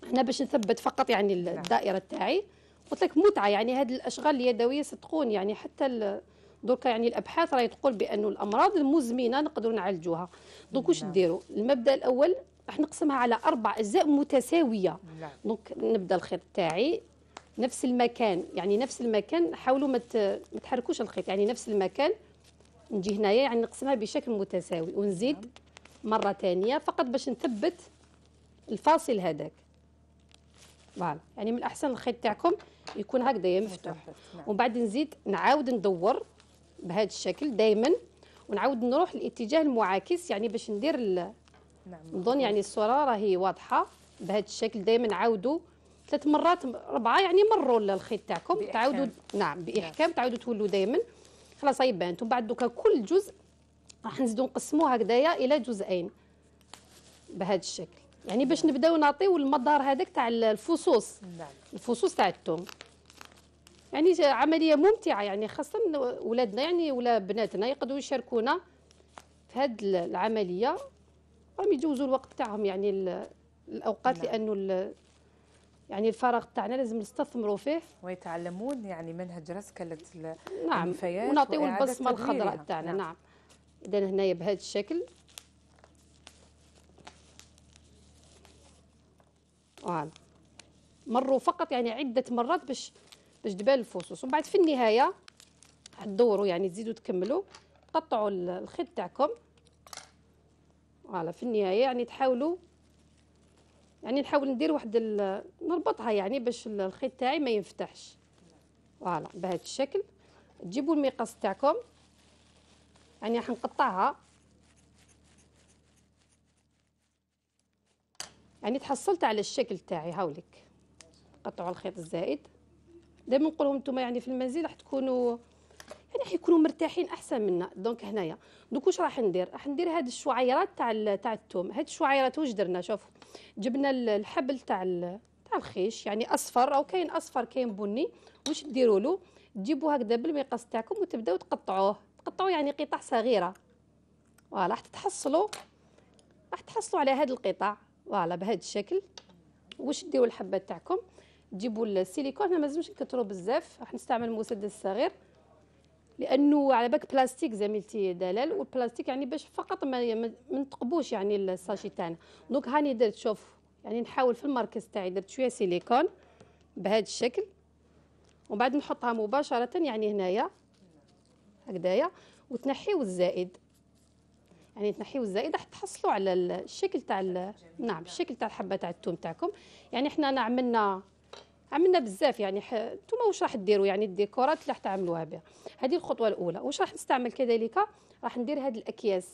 [SPEAKER 6] هنا باش نثبت فقط يعني نعم. الدائره تاعي قلت لك متعه يعني هذه الاشغال اليدويه صدقوني يعني حتى دوكا يعني الابحاث راهي تقول بانه الامراض المزمنه نقدروا نعالجوها دوك واش نعم. ديروا المبدا الاول راح نقسمها على اربع اجزاء متساويه نعم. دونك نبدا الخيط تاعي نفس المكان يعني نفس المكان حاولوا ما تحركوش الخيط يعني نفس المكان نجي هنايا يعني نقسمها بشكل متساوي ونزيد مره ثانيه فقط باش نثبت الفاصل هذاك فوالا يعني من الاحسن الخيط تاعكم يكون هكذا مفتوح نعم. ومن بعد نزيد نعاود ندور بهذا الشكل دائما ونعاود نروح الاتجاه المعاكس يعني باش ندير نعم. نظن يعني الصوره راهي واضحه بهذا الشكل دائما نعاودوا ثلاث مرات ربعه يعني مروا الخيط تاعكم تعاودوا نعم باحكام تعاودوا تولوا دائما خلاص بانت ومن بعد دوكا كل جزء راح نزيدو نقسموه هكذايا الى جزئين بهذا الشكل يعني باش نعم. نبداو نعطيو المدار هذاك تاع الفصوص نعم. الفصوص تاع الثوم يعني عمليه ممتعه يعني خاصه ولادنا يعني ولا بناتنا يقدروا يشاركونا في هذه العمليه راهم يجوزوا الوقت تاعهم يعني الاوقات نعم. لانه يعني الفراغ تاعنا لازم نستثمروا فيه ويتعلمون يعني منهج رسكله نعم ونعطيو البصمه الخضراء تاعنا نعم, نعم. اذا هنايا بهذا الشكل فوالا مروا فقط يعني عده مرات باش باش تبان الفصوص ومن بعد في النهايه دوروا يعني تزيدوا تكملوا قطعوا الخيط تاعكم فوالا في النهايه يعني تحاولوا يعني نحاول ندير واحد نربطها يعني باش الخيط تاعي ما ينفتحش فوالا بهذا الشكل تجيبوا المقص تاعكم يعني راح نقطعها يعني تحصلت على الشكل تاعي هاوليك قطعوا الخيط الزائد دائما نقولهم نتوما يعني في المنزل راح تكونوا راح يكونوا مرتاحين احسن منا دونك هنايا دوك واش راح ندير راح ندير هاد الشعيرات تاع تاع الثوم هاد الشعيرات واش درنا شوفوا جبنا الحبل تاع تاع الخيش يعني اصفر او كاين اصفر كاين بني واش ديروا له تجيبوا هكذا بالمقص تاعكم وتبداو تقطعوه تقطعوه يعني قطع صغيره فوالا راح تحصلوا راح تحصلوا على هاد القطع فوالا بهذا الشكل واش ديروا الحبات تاعكم تجيبوا السيليكون ما لازمش نكثروا بزاف راح نستعمل مسدس صغير لانه على بالك بلاستيك زميلتي دلال والبلاستيك يعني باش فقط ما, ما نتقبوش يعني الساشي تاعنا دونك هاني درت شوف يعني نحاول في المركز تاعي درت شويه سيليكون بهذا الشكل ومن بعد نحطها مباشره يعني هنايا هكذايا وتنحيو الزائد يعني تنحيو الزائد راح تحصلوا على الشكل تاع نعم الشكل تاع الحبه تاع الثوم تاعكم يعني حنا عملنا عملنا بزاف يعني انتم نتوما واش راح ديروا يعني الديكورات اللي راح تعملوها بها هذه الخطوه الاولى واش راح نستعمل كذلك راح ندير هذه الاكياس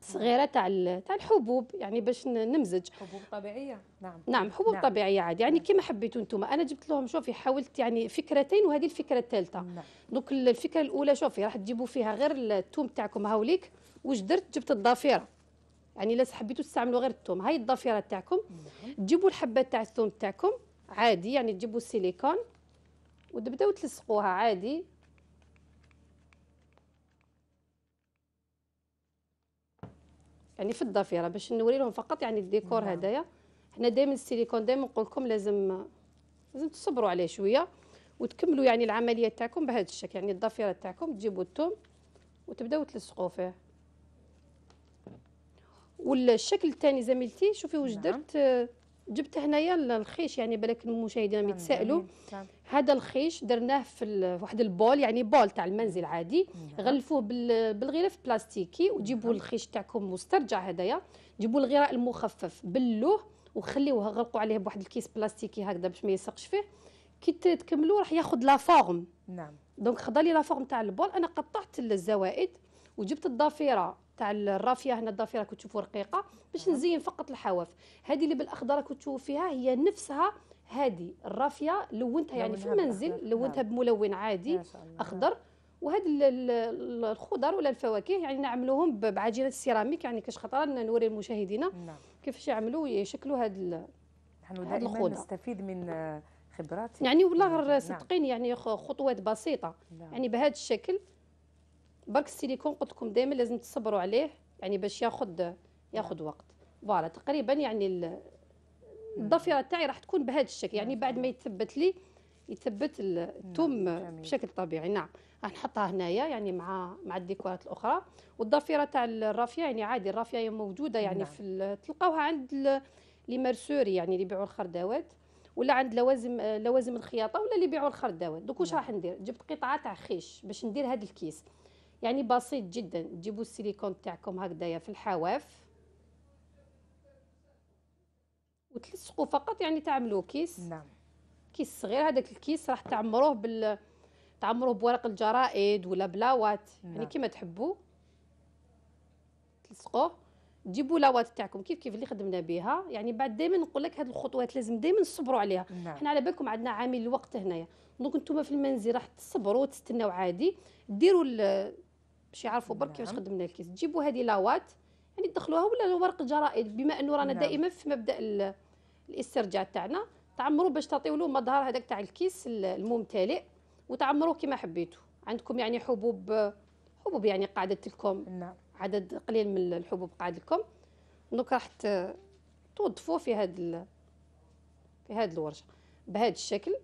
[SPEAKER 6] صغيره تاع تاع الحبوب يعني باش نمزج
[SPEAKER 1] حبوب طبيعيه نعم نعم حبوب نعم. طبيعيه
[SPEAKER 6] عادي يعني نعم. كما حبيتوا انتم انا جبت لهم شوفي حاولت يعني فكرتين وهذه الفكره الثالثه نعم. دونك الفكره الاولى شوفي راح تجيبوا فيها غير الثوم تاعكم هاوليك واش درت جبت الضفيره يعني الا حبيتوا تستعملوا غير الثوم هاي الضفيره تاعكم نعم. تجيبوا الحبه تاع الثوم تاعكم عادي يعني تجيبوا السيليكون وتبداو تلصقوها عادي يعني في الضفيره باش نوري لهم فقط يعني الديكور نعم. هدايا حنا دائما السيليكون دائما نقول لكم لازم لازم تصبروا عليه شويه وتكملوا يعني العمليه تاعكم بهذا الشكل يعني الضفيره تاعكم تجيبوا الثوم وتبداو تلصقوا فيه والشكل الثاني زميلتي شوفي واش نعم. درت جبت هنايا الخيش يعني بالك المشاهدين يتسائلوا هذا الخيش درناه في واحد البول يعني بول تاع المنزل عادي غلفوه بالغلاف بلاستيكي وجيبوا الخيش تاعكم مسترجع هذايا جيبوا الغراء المخفف بلوه وخليوه غلقوا عليه بواحد الكيس بلاستيكي هكذا باش ما يسقش فيه كي تكملوا راح ياخذ لا فورم نعم دونك خذا لي لا فورم تاع البول انا قطعت الزوائد وجبت الضفيره تاع الرافيه هنا الضفيره راكم تشوفوا رقيقه باش نزين فقط الحواف هذه اللي بالاخضر راكم تشوفوا فيها هي نفسها هذه الرافيه لونتها يعني, يعني في المنزل لونتها نعم. بملون عادي اخضر وهاد الخضر ولا الفواكه يعني نعملوهم بعجينه السيراميك يعني كاش خطره نوري المشاهدين نعم. كيفاش يعملوا يشكلوا هاد نحن دائما نستفيد
[SPEAKER 1] من خبرات يعني
[SPEAKER 6] والله نعم. صدقيني يعني خطوات بسيطه يعني بهذا الشكل برك السيليكون قلت لكم دائما لازم تصبروا عليه يعني باش ياخذ ياخذ نعم. وقت فوالا تقريبا يعني الضفيره تاعي راح تكون بهذا الشكل يعني نعم. بعد ما يتثبت لي يثبت الثوم نعم، بشكل طبيعي نعم راح نحطها هنايا يعني مع مع الديكورات الاخرى والضفيره تاع الرافيه يعني عادي الرافيه هي موجوده يعني نعم. في تلقاوها عند لي مارسوري يعني اللي يبيعوا الخردوات ولا عند لوازم لوازم الخياطه ولا اللي يبيعوا الخردوات دوك واش راح ندير جبت قطعه تاع خيش باش ندير هذا الكيس يعني بسيط جدا تجيبوا السيليكون تاعكم هكذايا في الحواف وتلصقوا فقط يعني تعملوا كيس نعم كيس صغير هذاك الكيس راح تعمروه بال تعمروه بورق الجرائد ولا بلاوات يعني نعم. يعني كيما تحبوا تلصقوه تجيبوا لاوات تاعكم كيف كيف اللي خدمنا بها يعني بعد دائما نقول لك هذه الخطوات لازم دائما نصبروا عليها نعم. حنا على بالكم عندنا عامل الوقت هنايا دونك نتوما في المنزل راح تصبروا وتستناو عادي ديروا باش يعرفوا برك كيفاش نعم. خدمنا الكيس تجيبوا هذه لاوات يعني تدخلوها ولا ورق الجرائد بما انه رانا نعم. دائما في مبدا الاسترجاع تاعنا تعمروا باش تعطيو له مظهر هذاك تاع الكيس الممتلئ وتعمروه كما حبيتوا عندكم يعني حبوب حبوب يعني قعدت لكم نعم. عدد قليل من الحبوب قعد لكم دوك راح توظفوه في هذا في هذه الورشه بهذا الشكل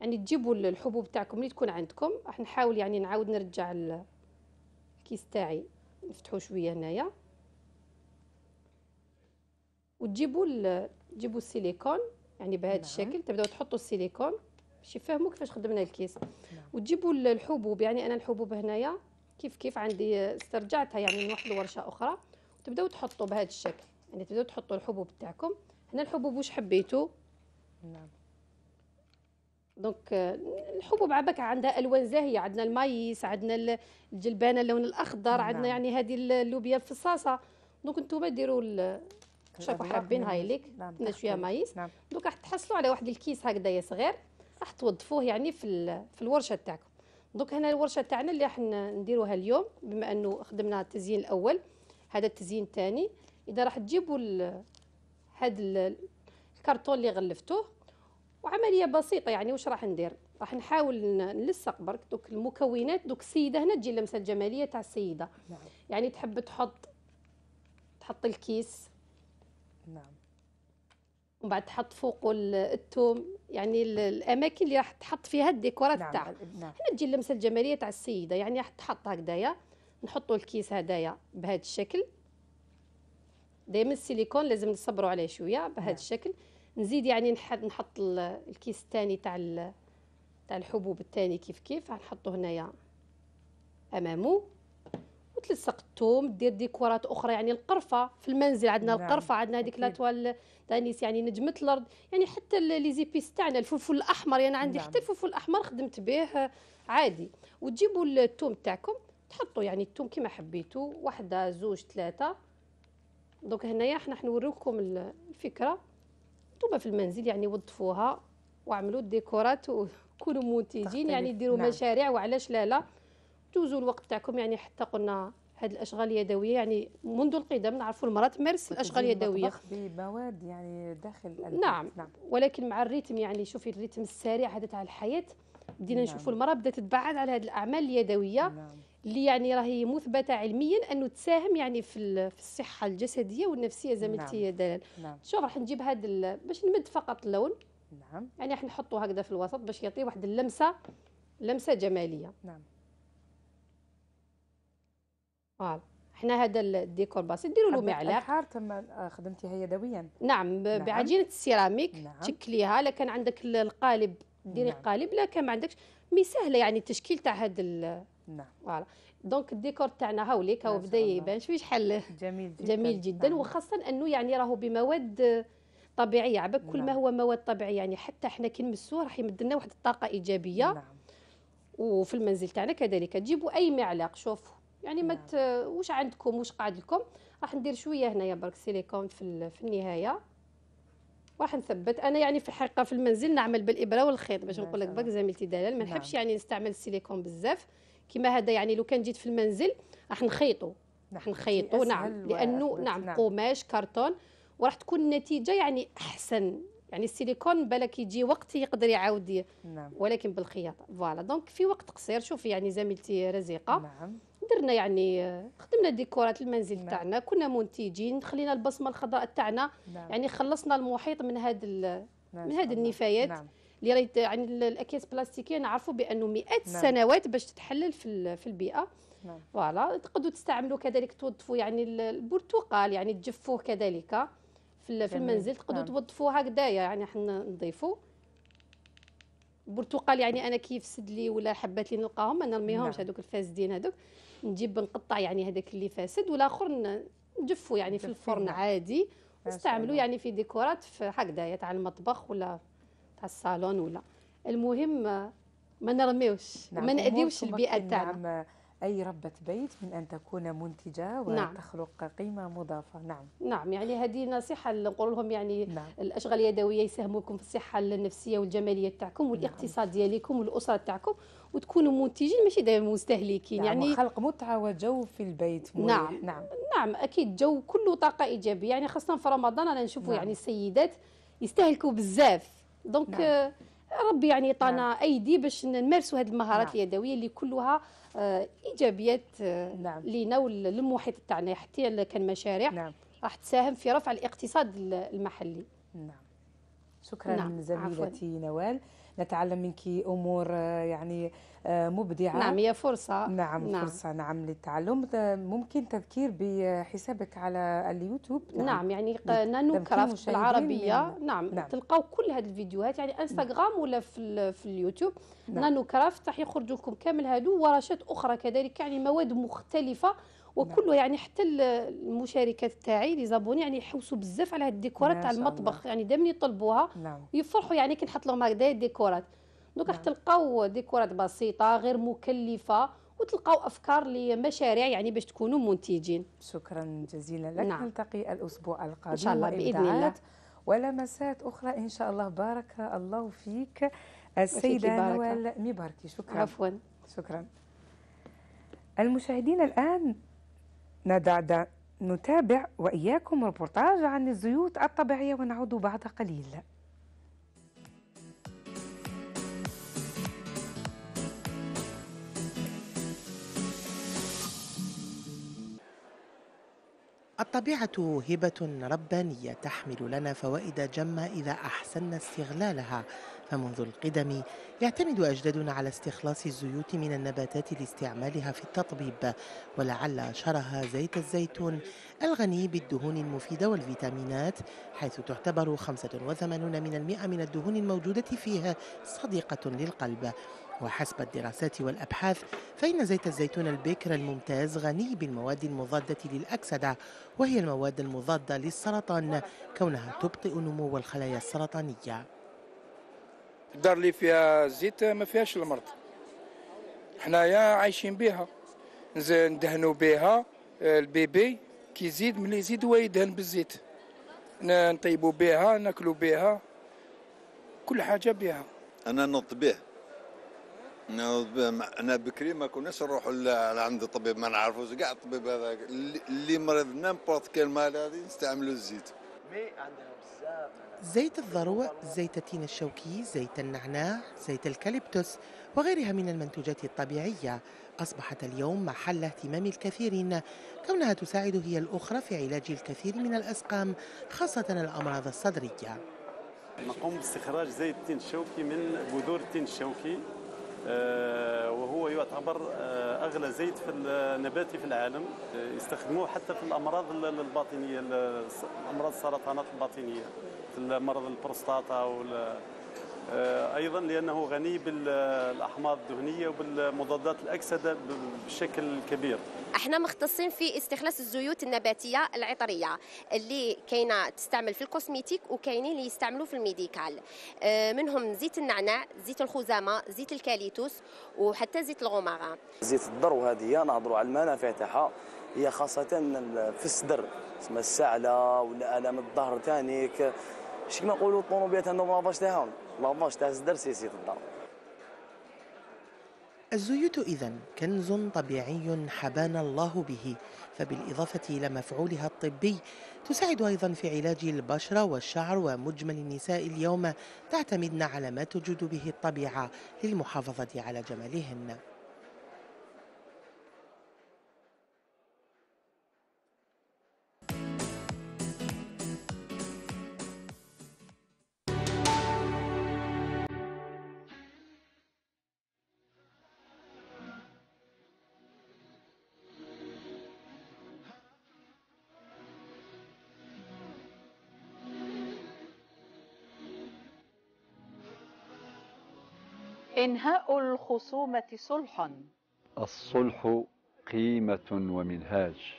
[SPEAKER 6] يعني تجيبوا الحبوب تاعكم اللي تكون عندكم راح نحاول يعني نعاود نرجع الكيس تاعي نفتحو شويه هنايا وتجيبوا تجيبوا السيليكون يعني بهذا نعم. الشكل تبداو تحطوا السيليكون باش يفهموا كيفاش خدمنا الكيس نعم. وتجيبوا الحبوب يعني انا الحبوب هنايا كيف كيف عندي استرجعتها يعني من واحد الورشه اخرى وتبداو تحطوا بهذا الشكل يعني تبداو تحطوا الحبوب تاعكم هنا الحبوب واش حبيتوا نعم دونك الحبوب عبك عندها الوان زاهيه عندنا المايس عندنا الجلبانه اللون الاخضر عندنا نعم. يعني هذه اللوبيا الفصاصه دونك انتم ديروا شوفوا هاي ليك عندنا نعم، شويه مايس نعم. دونك راح تحصلوا على واحد الكيس هكذا يا صغير راح توظفوه يعني في في الورشه تاعكم دونك هنا الورشه تاعنا اللي راح نديروها اليوم بما انه خدمنا التزيين الاول هذا التزيين الثاني اذا راح تجيبوا هذا الكرتون اللي غلفتوه وعمليه بسيطه يعني واش راح ندير راح نحاول نلصق برك دوك المكونات دوك السيده هنا تجي اللمسه الجماليه تاع السيده نعم. يعني تحب تحط تحط الكيس نعم ومن بعد تحط فوقه الثوم يعني الاماكن اللي راح تحط فيها الديكورات نعم. تاعها نعم. نعم. هنا تجي اللمسه الجماليه تاع السيده يعني راح تحط هكذايا نحطوا الكيس هدايا بهذا الشكل دائما السيليكون لازم نصبروا عليه شويه بهذا نعم. الشكل نزيد يعني نحط الكيس الثاني تاع تاع الحبوب الثاني كيف كيف غنحطو هنايا امامو وتلصق الثوم دير ديكورات اخرى يعني القرفه في المنزل عندنا نعم. القرفه عندنا هذيك لاطوال دانيس يعني نجمه الارض يعني حتى لي زيبيس تاعنا الفلفل الاحمر يعني عندي نعم. حتى الفلفل الاحمر خدمت به عادي وتجيبوا الثوم تاعكم تحطوا يعني الثوم كما حبيتوا واحده زوج ثلاثه دونك هنايا حنا حنوريكم الفكره نتوما في المنزل يعني وظفوها وعملوا الديكورات وكونوا منتجين يعني ديروا نعم. مشاريع وعلاش لا لا دوزوا الوقت تاعكم يعني حتى قلنا هاد الاشغال اليدويه يعني منذ القدم نعرفوا المراه تمارس الاشغال اليدويه
[SPEAKER 1] بمواد يعني داخل نعم.
[SPEAKER 6] نعم ولكن مع الريتم يعني شوفي الريتم السريع هذا تاع الحياه بدينا نعم. نشوفوا المراه بدات تبعد على هذه الاعمال اليدويه نعم. اللي يعني راهي مثبته علميا انه تساهم يعني في الصحه الجسديه والنفسيه زميلتي نعم. دلال نعم. شوف راح نجيب هذا باش نمد فقط اللون نعم يعني راح نحطه هكذا في الوسط باش يعطي واحد اللمسه لمسه جماليه نعم فوالا حنا هذا الديكور بسيط ديروا له معلق الحار تم خدمتيها يدويا نعم, نعم. بعجينه السيراميك نعم. تشكليها لا كان عندك القالب ديري نعم. قالب لا كان ما عندكش مي سهله يعني التشكيل تاع هذا نعم فوالا دونك الديكور تاعنا هاوليك هو بدا يبان شويه شحال جميل جدا جميل جدا نعم. وخاصه انه يعني راهو بمواد طبيعيه عبك كل نعم. ما هو مواد طبيعيه يعني حتى احنا كي نمسوه راح يمد لنا واحد الطاقه ايجابيه نعم. وفي المنزل تاعنا كذلك تجيبوا اي معلق شوفوا يعني نعم. ما ت... واش عندكم واش قاعد لكم راح ندير شويه هنايا برك سيليكون في ال... في النهايه راح نثبت انا يعني في الحقيقه في المنزل نعمل بالابره والخيط باش نقول لك برك زميلتي دلال ما نحبش نعم. يعني نستعمل السيليكون بزاف كما هذا يعني لو كان جيت في المنزل راح نخيطو نعم، راح نخيطو نعم لانه نعم،, نعم قماش كرتون وراح تكون النتيجه يعني احسن يعني السيليكون بالك يجي وقت يقدر يعاود نعم. ولكن بالخياطه فوالا دونك في وقت قصير شوفي يعني زميلتي رزيقه نعم. درنا يعني خدمنا ديكورات المنزل نعم. تاعنا كنا منتجين خلينا البصمه الخضراء تاعنا نعم. يعني خلصنا المحيط من هذا نعم، من هذه النفايات نعم. اللي راهي يعني الاكياس البلاستيكيه نعرفوا بانه مئات نعم. السنوات باش تتحلل في في البيئه نعم. فوالا تقدروا تستعملوا كذلك توظفوا يعني البرتقال يعني تجفوه كذلك في, في المنزل تقدروا نعم. توظفوه هكذايا يعني حنا نضيفوا البرتقال يعني انا كيف لي ولا حبات اللي نلقاهم انا نرميهمش نعم. هذوك الفاسدين هذوك نجيب نقطع يعني هذاك اللي فاسد والاخر نجفوا يعني في الفرن عادي نستعملوا يعني في ديكورات في هكذايا تاع المطبخ ولا الصالون ولا المهم ما نرميوش نعم. ما نأذيوش البيئه تاعنا نعم اي ربة بيت من ان تكون منتجه نعم. وتخلق نعم. قيمه
[SPEAKER 1] مضافه نعم
[SPEAKER 6] نعم يعني هذه نصيحه نقول لهم يعني نعم. الاشغال اليدويه يساهموا لكم في الصحه النفسيه والجماليه تاعكم والاقتصاد نعم. ديالكم والاسره تاعكم وتكونوا منتجين ماشي دائما مستهلكين نعم. يعني خلق
[SPEAKER 1] متعه وجو
[SPEAKER 6] في البيت نعم نعم نعم اكيد جو كله طاقه ايجابيه يعني خاصه في رمضان انا نشوفوا نعم. يعني السيدات يستهلكوا بزاف دونك نعم. آه، ربي يعني عطانا نعم. ايدي باش نمارسوا هذه المهارات نعم. اليدويه اللي كلها آه، ايجابيات آه، نعم. لينا وللمحيط تاعنا حتى كان مشاريع نعم. راح تساهم في رفع الاقتصاد المحلي نعم شكرا نعم. زميلتي
[SPEAKER 1] نوال نتعلم منك امور آه، يعني آه، مبدعه نعم هي فرصه نعم, نعم. فرصه نعم للتعلم ممكن تذكير بحسابك
[SPEAKER 6] على اليوتيوب نعم, نعم يعني نعم. نانو كرافت بالعربيه نعم. نعم, نعم. تلقاو كل هذه الفيديوهات يعني انستغرام ولا في, في اليوتيوب نعم. نانو كرافت راح يخرج لكم كامل هادو ورشات اخرى كذلك يعني مواد مختلفه نعم. وكله يعني حتى المشاركات تاعي لي زابوني يعني يحوسوا بزاف على هاد الديكورات تاع المطبخ الله. يعني دائما يطلبوها نعم. يفرحوا يعني كي نحط لهم هكذا ديكورات دوك راح نعم. تلقاو ديكورات بسيطه غير مكلفه وتلقاو افكار لمشاريع يعني باش تكونوا منتجين شكرا جزيلا
[SPEAKER 1] لك نعم. نلتقي الاسبوع القادم ان شاء الله باذن الله ولمسات اخرى ان شاء الله بارك الله فيك السيده نوال مباركي شكرا عفوا شكرا المشاهدين الان ندع نتابع وإياكم ربورتاج عن الزيوت الطبيعية ونعود بعد قليل
[SPEAKER 7] الطبيعة هبة ربانية تحمل لنا فوائد جمة إذا أحسننا استغلالها فمنذ القدم يعتمد أجدادنا على استخلاص الزيوت من النباتات لاستعمالها في التطبيب ولعل أشهرها زيت الزيتون الغني بالدهون المفيدة والفيتامينات حيث تعتبر 85 من المئة من الدهون الموجودة فيها صديقة للقلب وحسب الدراسات والأبحاث فإن زيت الزيتون البكر الممتاز غني بالمواد المضادة للأكسدة وهي المواد المضادة للسرطان كونها تبطئ نمو الخلايا السرطانية
[SPEAKER 9] الدار اللي فيها الزيت ما فيهاش المرض حنايا عايشين بها ندهنوا بها آه، البيبي كيزيد
[SPEAKER 3] ملي يزيد هو يدهن بالزيت
[SPEAKER 2] نطيبوا بها ناكلوا بها
[SPEAKER 3] كل حاجه بها
[SPEAKER 10] انا نطبيه انا بكري ما كناش نروحوا لعند الطبيب ما نعرفوش كاع الطبيب هذاك اللي مرض نامبورت كان مال هذه نستعملوا الزيت مي عندنا بزاف
[SPEAKER 7] زيت الذروة زيت التين الشوكي زيت النعناع زيت الكاليبتوس وغيرها من المنتوجات الطبيعية أصبحت اليوم محل اهتمام الكثيرين كونها تساعد هي الأخرى في علاج الكثير من الأسقام خاصة الأمراض الصدرية
[SPEAKER 10] نقوم
[SPEAKER 4] باستخراج زيت التين الشوكي من بذور التين الشوكي آه، وهو يعتبر آه، اغلى زيت في النباتي في العالم آه، يستخدموه حتى في الامراض الباطنيه امراض السرطانات الباطنيه مرض البروستاتا وال آه، ايضا لانه غني بالاحماض الدهنيه وبالمضادات الاكسده بشكل كبير
[SPEAKER 8] احنا مختصين في استخلاص الزيوت النباتيه العطريه اللي كاينه تستعمل في الكوسميتيك وكاينين اللي يستعملوا في الميديكال آه، منهم زيت النعناع زيت الخزامه زيت الكاليتوس وحتى زيت الغمارة
[SPEAKER 2] زيت الذرو هذه نهضروا على المنافع تاعها هي خاصه في الصدر تسمى السعله ولا الام الظهر تانيك شي كيما نقولوا الطوموبيلات عندهم لافاش تاعهم لافاش تاع الزدر سيسي الدار
[SPEAKER 7] الزيوت إذا كنز طبيعي حبانا الله به فبالإضافة إلى مفعولها الطبي تساعد أيضا في علاج البشرة والشعر ومجمل النساء اليوم تعتمدن على ما تجود به الطبيعة للمحافظة على جمالهن
[SPEAKER 6] إنهاء الخصومة صلحا
[SPEAKER 10] الصلح قيمة ومنهاج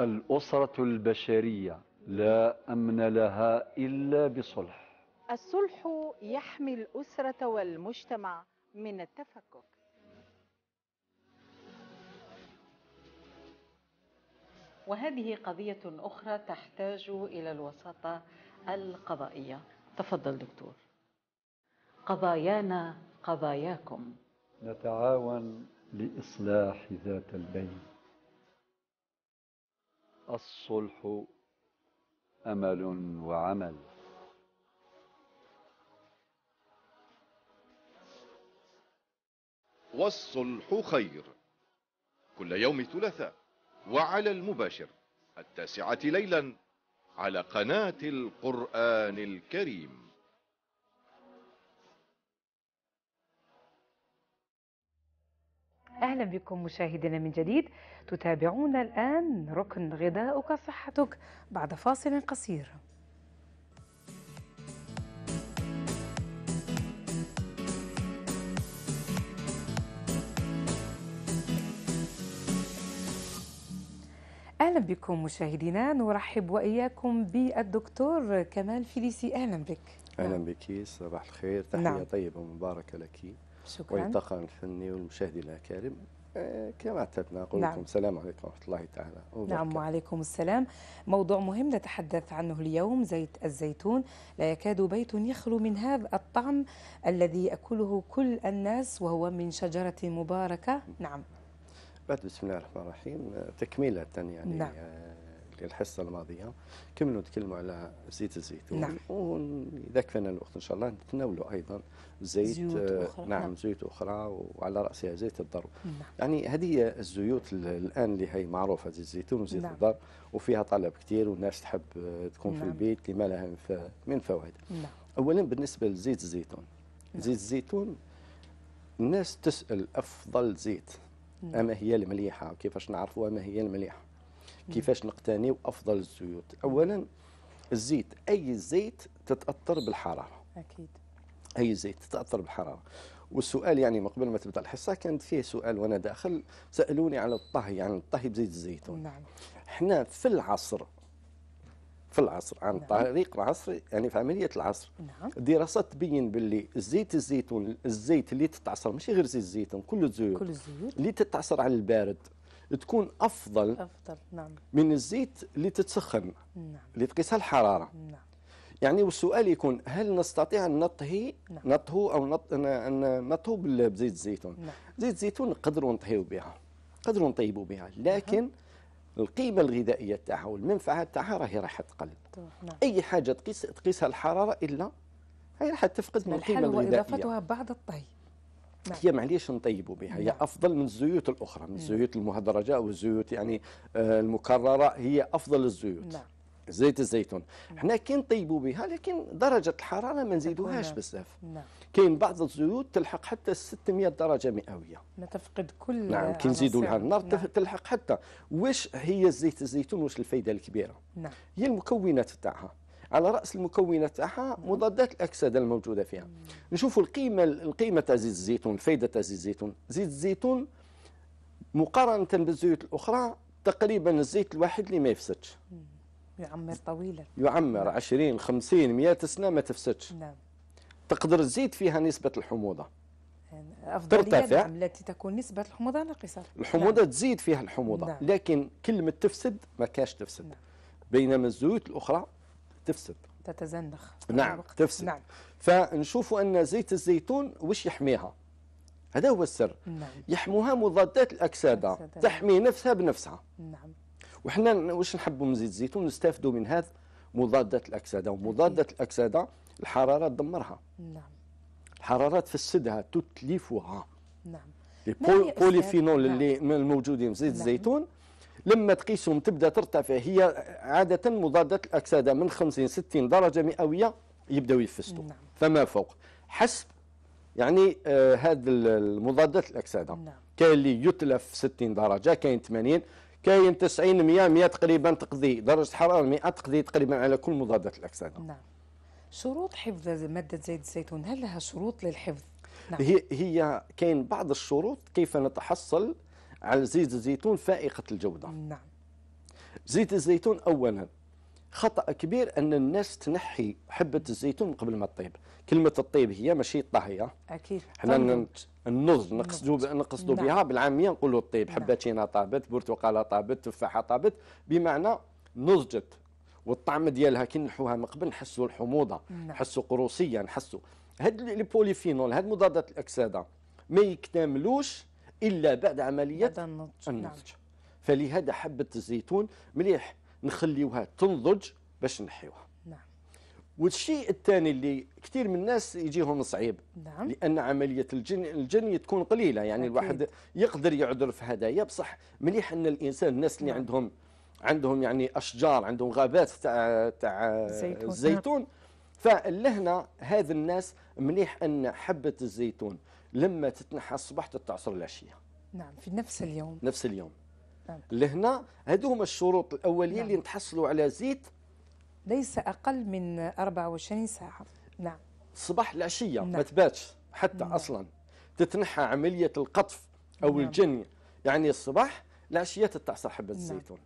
[SPEAKER 10] الأسرة البشرية لا أمن لها إلا بصلح
[SPEAKER 11] الصلح يحمي الأسرة والمجتمع من التفكك
[SPEAKER 8] وهذه قضية أخرى تحتاج إلى الوساطة القضائية
[SPEAKER 10] تفضل دكتور
[SPEAKER 8] قضايانا قضاياكم
[SPEAKER 10] نتعاون لإصلاح ذات البين الصلح أمل وعمل والصلح خير
[SPEAKER 3] كل يوم ثلاثاء وعلى المباشر التاسعة ليلا على قناة القرآن الكريم
[SPEAKER 1] أهلا بكم مشاهدينا من جديد تتابعون الآن ركن غذاؤك صحتك بعد فاصل قصير اهلا بكم مشاهدينا نرحب واياكم بالدكتور كمال فيليسي اهلا بك
[SPEAKER 3] اهلا بك صباح الخير تحيه نعم. طيبه ومباركه لك شكرا والطاقم الفني والمشاهدين الاكارم آه، كما اعتدنا نقول نعم. لكم السلام عليكم ورحمه الله تعالى نعم
[SPEAKER 1] وعليكم السلام موضوع مهم نتحدث عنه اليوم زيت الزيتون لا يكاد بيت يخلو من هذا الطعم الذي ياكله كل الناس وهو من شجره مباركه نعم, نعم.
[SPEAKER 3] بعد بسم الله الرحمن الرحيم تكملة يعني نعم. آه، للحصة الماضية كملوا نتكلموا على زيت الزيتون نعم. وإذا كفانا الوقت إن شاء الله نتناولوا أيضا زيت زيوت آه، أخرى. نعم،, نعم زيوت أخرى وعلى رأسها زيت الذر نعم. يعني هذه الزيوت الآن اللي هي معروفة زيت الزيتون وزيت نعم. الذر وفيها طلب كثير والناس تحب آه، تكون نعم. في البيت لما لها من فوائد نعم. أولا بالنسبة لزيت الزيتون نعم. زيت الزيتون الناس تسأل أفضل زيت اما هي المليحه كيفاش نعرفوا اما هي المليحه كيفاش نقتنيو افضل الزيوت اولا الزيت اي زيت تتاثر بالحراره اكيد اي زيت تتاثر بالحراره والسؤال يعني من قبل ما تبدا الحصه كانت فيه سؤال وانا داخل سالوني على الطهي يعني الطهي بزيت الزيتون نعم احنا في العصر في العصر عن نعم. طريق العصر يعني في عمليه العصر نعم. دراسات تبين باللي زيت الزيتون الزيت اللي تتعصر ماشي غير زيت الزيتون كل الزيوت كل الزيوت اللي تتعصر على البارد تكون افضل
[SPEAKER 9] افضل نعم
[SPEAKER 3] من الزيت اللي تتسخن نعم اللي تقيسها الحراره نعم يعني والسؤال يكون هل نستطيع ان نطهي نعم. نطهو او نط... نطهو بزيت الزيتون نعم. زيت الزيتون نقدروا نطهيو بها نقدروا نطيبوا بها لكن نعم. القيمه الغذائيه تاعها والمنفعه تاعها راهي راح تقل طيب، نعم. اي حاجه تقيس تقيسها الحراره الا هي راح تفقد من القيمه الغذائيه واضافتها
[SPEAKER 1] بعد الطهي
[SPEAKER 3] هي نعم. معليش نطيبوا بها هي نعم. افضل من الزيوت الاخرى من الزيوت المهدرجه او الزيوت يعني آه، المكرره هي افضل الزيوت نعم. زيت الزيتون نعم. حنا كي نطيبوا بها لكن درجه الحراره ما نزيدوهاش بزاف نعم كاين بعض الزيوت تلحق حتى 600 درجه مئويه
[SPEAKER 9] ما تفقد كل نعم كي نزيدوا لها النار نعم.
[SPEAKER 3] تلحق حتى واش هي زيت الزيتون واش الفائده الكبيره نعم هي المكونات تاعها على راس المكونات تاعها نعم. مضادات الاكسده الموجوده فيها نعم. نشوفوا القيمه القيمه تاع زيت الزيتون الفائده تاع زيت الزيتون زيت الزيتون مقارنه بالزيوت الاخرى تقريبا الزيت الواحد اللي ما يفسدش
[SPEAKER 1] يعمر طويلا
[SPEAKER 3] يعمر 20 50 100 سنه ما تفسدش نعم تقدر تزيد فيها نسبه الحموضه
[SPEAKER 1] يعني افضل ترتفع نعم، التي تكون نسبة الحموضة ناقصة
[SPEAKER 3] الحموضة نعم. تزيد فيها الحموضة نعم. لكن كلمة تفسد ما كاش تفسد نعم. بينما الزيوت الأخرى تفسد
[SPEAKER 1] تتزنخ
[SPEAKER 3] نعم تفسد نعم. فنشوفوا أن زيت الزيتون وش يحميها هذا هو السر نعم. يحموها مضادات الأكسدة تحمي نفسها بنفسها نعم وحنا واش نحبوا من زيت الزيتون نستافدوا من هذا مضادات الاكسده ومضادات الاكسده الحراره تدمرها نعم الحراره تفسدها تتلفها نعم البوليفينول اللي نعم. الموجودين في زيت نعم. الزيتون لما تقيسهم تبدا ترتفع هي عاده مضادات الاكسده من 50 60 درجه مئويه يبداو يفسدوا نعم. فما فوق حسب يعني آه المضادات الاكسده نعم. كاين اللي يتلف 60 درجه كاين 80 كاين 90 100 100 تقريبا تقضي درجه حراره 100 تقضي تقريبا على كل مضادات الاكسده
[SPEAKER 1] نعم شروط حفظ ماده زيت الزيتون هل لها شروط للحفظ
[SPEAKER 3] نعم. هي هي كاين بعض الشروط كيف نتحصل على زيت الزيتون فائقه الجوده نعم زيت الزيتون اولا خطأ كبير أن الناس تنحي حبة الزيتون قبل ما تطيب كلمة الطيب هي ماشي الطهية
[SPEAKER 1] أكيد احنا
[SPEAKER 3] النضج طيب. نقصدوا نقصدوا نعم. بها بالعامية نقولوا الطيب نعم. حبتينا طابت برتقالة طابت تفاحة طابت بمعنى نضجت والطعم ديالها كي نحوها من قبل نحسوا الحموضة نعم. نحسوا قروصية نحسوا هاد لي بوليفينول هاد مضادات الأكسدة ما يكتملوش إلا بعد عملية النضج, النضج. فلهذا حبة الزيتون مليح نخليوها تنضج باش نحيوها نعم والشيء الثاني اللي كثير من الناس يجيهم صعيب نعم. لان عمليه الجن الجني تكون قليله يعني أكيد. الواحد يقدر يعذر في هدايا بصح مليح ان الانسان الناس اللي نعم. عندهم عندهم يعني اشجار عندهم غابات تاع تاع الزيتون فلهنا هذا الناس مليح ان حبه الزيتون لما تتنحى الصباح تتعصر العشيه
[SPEAKER 1] نعم في نفس اليوم
[SPEAKER 3] نفس اليوم لهنا هذو هما الشروط الاوليه نعم. اللي نتحصلوا على زيت
[SPEAKER 1] ليس اقل من 24 ساعه نعم
[SPEAKER 3] الصباح العشيه نعم. ما تباتش حتى نعم. اصلا تتنحى عمليه القطف او نعم. الجني يعني الصباح العشيه تتعصر حبه نعم. الزيتون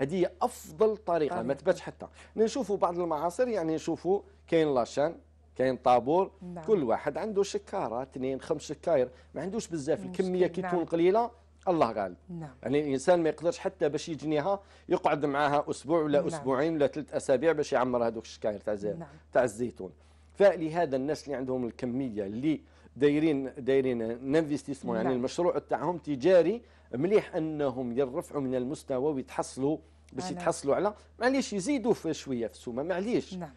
[SPEAKER 3] هذه افضل طريقه طيب. ما تباتش حتى نشوفوا بعض المعاصر يعني نشوفوا كاين لاشان كاين طابور نعم. كل واحد عنده شكاره اثنين خمس شكاير ما عندوش بزاف الكميه كي نعم. تكون نعم. قليله الله غالب نعم. يعني الانسان ما يقدرش حتى باش يجنيها يقعد معاها اسبوع ولا نعم. اسبوعين ولا ثلاث اسابيع باش يعمر هذوك الشكاير تاع نعم. تاع الزيتون فلهذا الناس اللي عندهم الكميه اللي دايرين دايرين انفستيسمون يعني نعم. المشروع تاعهم تجاري مليح انهم يرفعوا من المستوى ويتحصلوا باش يتحصلوا على معليش يزيدوا في شويه في السومه معليش نعم.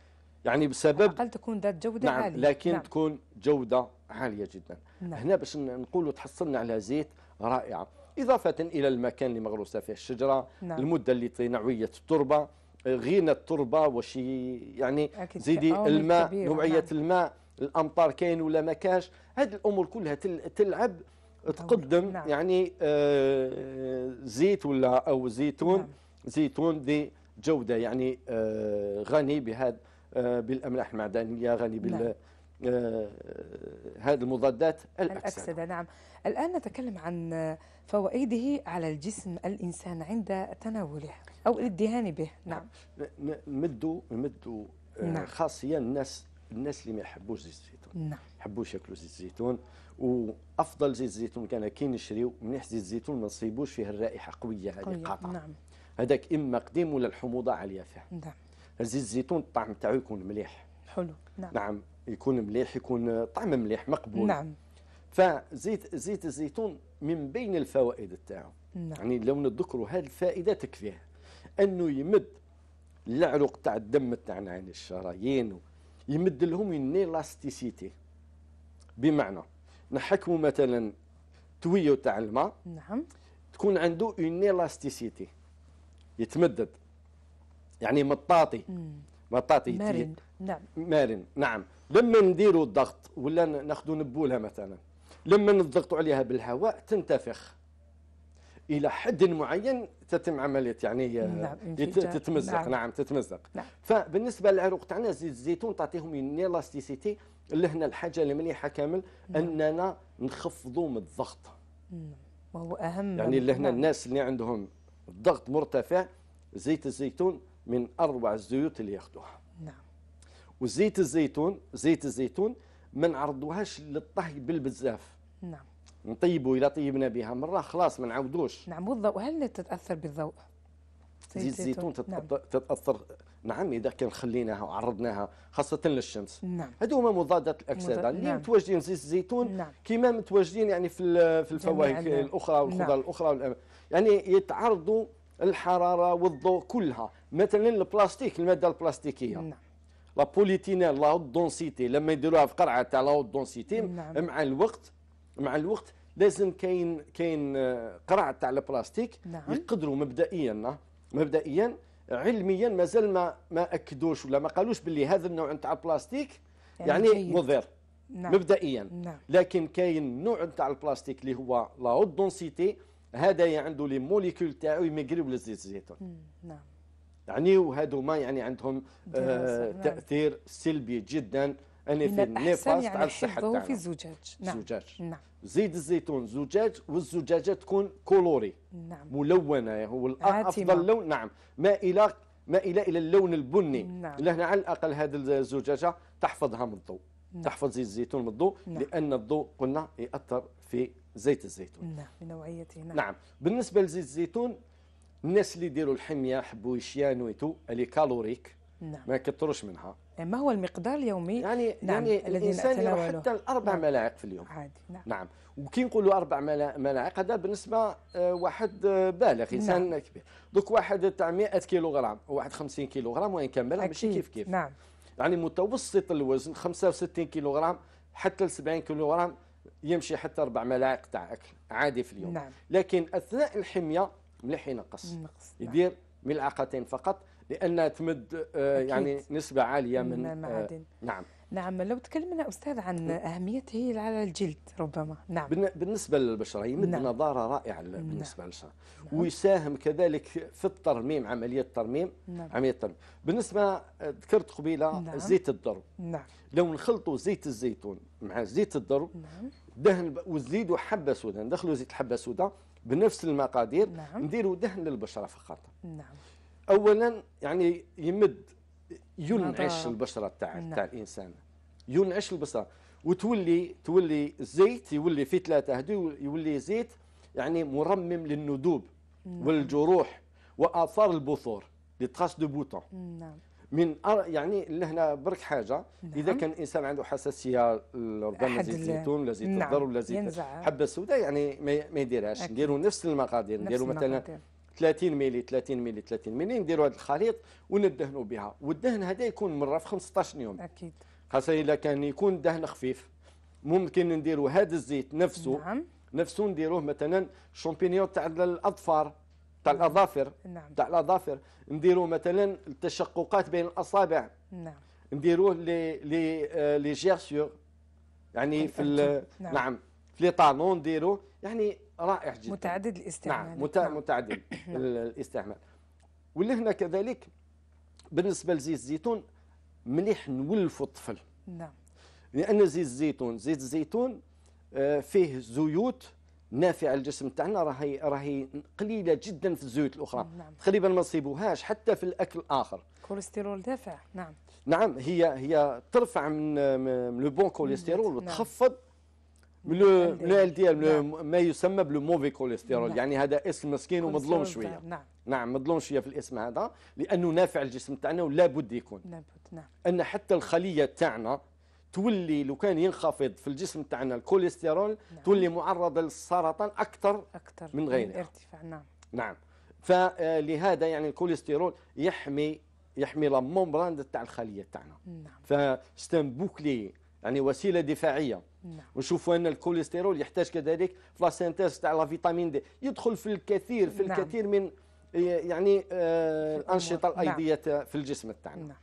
[SPEAKER 3] يعني بسبب اقل تكون ذات جوده نعم عاليه لكن نعم. تكون جوده عاليه جدا نعم. هنا باش نقولوا تحصلنا على زيت رائعه اضافه الى المكان اللي مغروسه فيه الشجره نعم. المده اللي نوعيه التربه غنى التربه واش يعني زيدي الماء نوعيه نعم. الماء الامطار كاين ولا ما كاش هذه الامور كلها تلعب تقدم نعم. يعني آه زيت ولا او زيتون نعم. زيتون ذي جوده يعني آه غني بهذا آه بالاملاح المعدنيه غني بال نعم. آه، هذه المضادات الأكسدة. الأكسدة
[SPEAKER 1] نعم الآن نتكلم عن فوائده على الجسم الإنسان عند تناوله أو الادهان به نعم
[SPEAKER 3] مدوا مدوا آه، نعم. خاصية الناس الناس اللي ما يحبوش زيت الزيتون نعم يحبوش ياكلوا زيت الزيتون وافضل زيت الزيتون كان كي نشريو مليح زيت الزيتون ما نصيبوش فيه الرائحه قويه هذه قاطعه نعم هذاك اما قديم ولا الحموضه عاليه فيه نعم زيت الزيتون الطعم تاعو يكون مليح حلو نعم نعم يكون مليح يكون طعم مليح مقبول نعم فزيت زيت الزيتون من بين الفوائد تاعو نعم. يعني لو نذكروا هذه الفائده تكفيه انه يمد العرق تاع الدم تاعنا عن يعني الشرايين يمد لهم النيلاستيسيتي بمعنى نحكموا مثلا تويو تاع الماء نعم تكون عنده اون الاستيسيتي يتمدد يعني مطاطي مم. مطاطي مرن نعم مرن نعم لما نديروا الضغط ولا ناخذوا نبولها مثلا لما نضغطوا عليها بالهواء تنتفخ الى حد معين تتم عمليه يعني آه، نعم. تتمزق نعم. نعم تتمزق نعم. فبالنسبه للعروق تاعنا زيت الزيتون تعطيهم اون اللي لهنا الحاجه المليحه كامل نعم. اننا نخفضوا من الضغط
[SPEAKER 9] نعم. وهو اهم يعني لهنا نعم. الناس
[SPEAKER 3] اللي عندهم الضغط مرتفع زيت الزيتون من أروع الزيوت اللي ياخذوها نعم وزيت الزيتون زيت الزيتون ما نعرضوهاش للطهي بالبزاف نعم نطيبوا إلى طيبنا بها مرة خلاص ما نعاودوش نعم والضوء هل تتأثر بالضوء؟ زيت الزيتون نعم. تتاثر نعم اذا كان خليناها وعرضناها خاصه للشمس نعم هذو هما مضادات الاكسده مضاد... اللي نعم. متواجدين زيت الزيتون نعم. كما متواجدين يعني في في الفواكه الاخرى والخضار نعم. الاخرى يعني يتعرضوا الحراره والضوء كلها مثلا البلاستيك الماده البلاستيكيه نعم لا بوليتينال لا دونسيتي لما يديروها في قرعه تاع لا دونسيتي نعم. مع الوقت مع الوقت لازم كاين كاين آه، قرعه تاع البلاستيك نعم. يقدروا مبدئيا آه، مبدئيا علميا مازال ما ما اكدوش ولا ما قالوش باللي هذا النوع تاع البلاستيك
[SPEAKER 9] يعني, يعني مضر نعم. مبدئيا
[SPEAKER 3] نعم. لكن كاين نوع تاع البلاستيك اللي هو لا دونسيتي هذايا عنده لي موليكول تاعو يميغريو للزيت الزيتون نعم يعني وهذوما يعني عندهم آه نعم. تاثير سلبي جدا يعني في النفاس يعني على الصحه تاعنا في
[SPEAKER 1] الزجاج نعم زجاج نعم
[SPEAKER 3] زيت الزيتون زجاج والزجاجه تكون كولوري نعم ملونه يعني هو افضل لون نعم ما الى ما الى الى اللون البني نعم لهنا على الاقل هذه الزجاجه تحفظها من الضوء نعم. تحفظ زيت الزيتون من الضوء نعم. لان الضوء قلنا ياثر في زيت الزيتون
[SPEAKER 9] نعم بنوعيته نعم نعم
[SPEAKER 3] بالنسبه لزيت الزيتون الناس اللي يديروا الحميه يحبوا ويتو اللي كالوريك نعم ما يكثروش منها
[SPEAKER 1] إيه، ما هو المقدار اليومي يعني نعم يعني الذي الانسان يروح حتى الاربع نعم.
[SPEAKER 3] ملاعق في اليوم عادي نعم نعم وكي نقولوا اربع ملاعق هذا بالنسبه آه، واحد آه، بالغ نعم. انسان نعم. كبير دوك واحد تاع 100 كيلوغرام واحد 50 كيلوغرام وان كان بالغ ماشي كيف كيف نعم يعني متوسط الوزن 65 كيلوغرام حتى ل 70 كيلوغرام يمشي حتى ربع ملاعق تاع اكل عادي في اليوم نعم. لكن اثناء الحميه مليح ينقص نعم. يدير ملعقتين فقط لانها تمد آه يعني نسبه عاليه من, من آه، المعادن آه نعم
[SPEAKER 1] نعم لو تكلمنا أستاذ عن أهميته على الجلد ربما نعم
[SPEAKER 3] بالنسبة للبشرة يمد نعم. نظارة رائعة نعم. بالنسبة للبشرة نعم. ويساهم كذلك في الترميم عملية الترميم نعم. عملية الترميم بالنسبة ذكرت قبيلة نعم. زيت الضرب نعم لو نخلطوا زيت الزيتون مع زيت الضرب نعم. دهن وزيدوا حبة سوداء ندخلوا زيت حبة سوداء بنفس المقادير نعم. نديروا دهن للبشرة فقط نعم أولا يعني يمد ينعش البشره تاع نعم. تاع الانسان ينعش البشره وتولي تولي الزيت يولي في ثلاثه هدو يولي زيت يعني مرمم للندوب نعم. والجروح واثار البثور لي تراس دو بوتون نعم من أر... يعني لهنا برك حاجه نعم. اذا كان الانسان عنده حساسيه لربما زيت الزيتون ولا زيت نعم. الذر ولا زيت حبه سوداء يعني ما يديرهاش نديروا نفس المقادير نديروا مثلا 30 ملي 30 ملي 30 ملي نديروا هذا الخليط وندهنوا بها والدهن هذا يكون مره في 15 يوم اكيد خاصه اذا كان يكون دهن خفيف ممكن نديروا هذا الزيت نفسه نعم نفسه نديروه مثلا شامبينيون تاع الاظفار تاع نعم. الاظافر نعم تاع الاظافر نديروا مثلا التشققات بين الاصابع نعم نديروه آه، لي لي لي جيرسور يعني في نعم, نعم في لي طالون نديروه يعني رائع جدا متعدد نعم، الاستعمال نعم متعدد نعم. الاستعمال ولهنا كذلك بالنسبه لزيت الزيتون مليح نولفوا الطفل نعم لان زيت الزيتون زيت الزيتون آه، فيه زيوت نافعه للجسم تاعنا راهي راهي قليله جدا في الزيوت الاخرى نعم. تقريبا ما نصيبوهاش حتى في الاكل الاخر
[SPEAKER 1] كوليسترول دافع نعم
[SPEAKER 3] نعم هي هي ترفع من آه، لو بون كوليسترول نعم. وتخفض نعم. من ال دي ال ما يسمى بالموفي كوليسترول نعم. يعني هذا اسم مسكين ومظلوم شويه نعم نعم مظلوم شويه في الاسم هذا لانه نافع الجسم تاعنا ولا بد يكون لابد نعم ان حتى الخليه تاعنا تولي لو كان ينخفض في الجسم تاعنا الكوليسترول نعم. تولي معرضه للسرطان اكثر اكثر من غيرها من
[SPEAKER 9] ارتفاع نعم
[SPEAKER 3] نعم فلهذا يعني الكوليسترول يحمي يحمي لا مومبران تاع الخليه تاعنا نعم فستان بوكلي يعني وسيله دفاعيه نعم. ونشوفوا ان الكوليسترول يحتاج كذلك في لا تاع لا فيتامين دي يدخل في الكثير في نعم. الكثير من آه، يعني الانشطه آه، الايضيه نعم. في الجسم تاعنا نعم.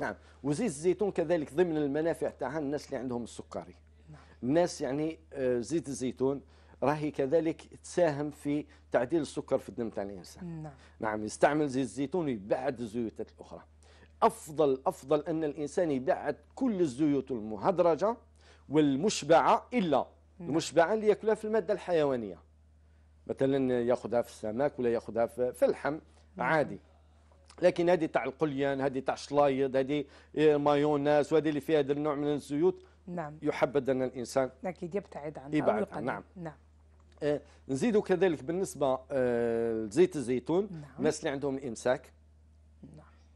[SPEAKER 3] نعم وزيت الزيتون كذلك ضمن المنافع تاعها الناس اللي عندهم السكري نعم. الناس يعني آه، زيت الزيتون راهي كذلك تساهم في تعديل السكر في الدم تاع الانسان نعم نعم يستعمل زيت الزيتون ويبعد الزيوتات الاخرى افضل افضل ان الانسان يبعد كل الزيوت المهدرجه والمشبعة إلا نعم. المشبعة اللي يأكلها في المادة الحيوانية مثلا ياخذها في السمك ولا ياخذها في اللحم نعم. عادي لكن هذه تاع القليان هذه تاع الشلايض هذه مايونيز وهذه اللي فيها هذا النوع من الزيوت نعم يحبذ ان الانسان
[SPEAKER 1] اكيد يبتعد عنها يبعد عنها نعم نعم
[SPEAKER 3] آه نزيدوا كذلك بالنسبه آه لزيت الزيتون نعم. الناس اللي عندهم الامساك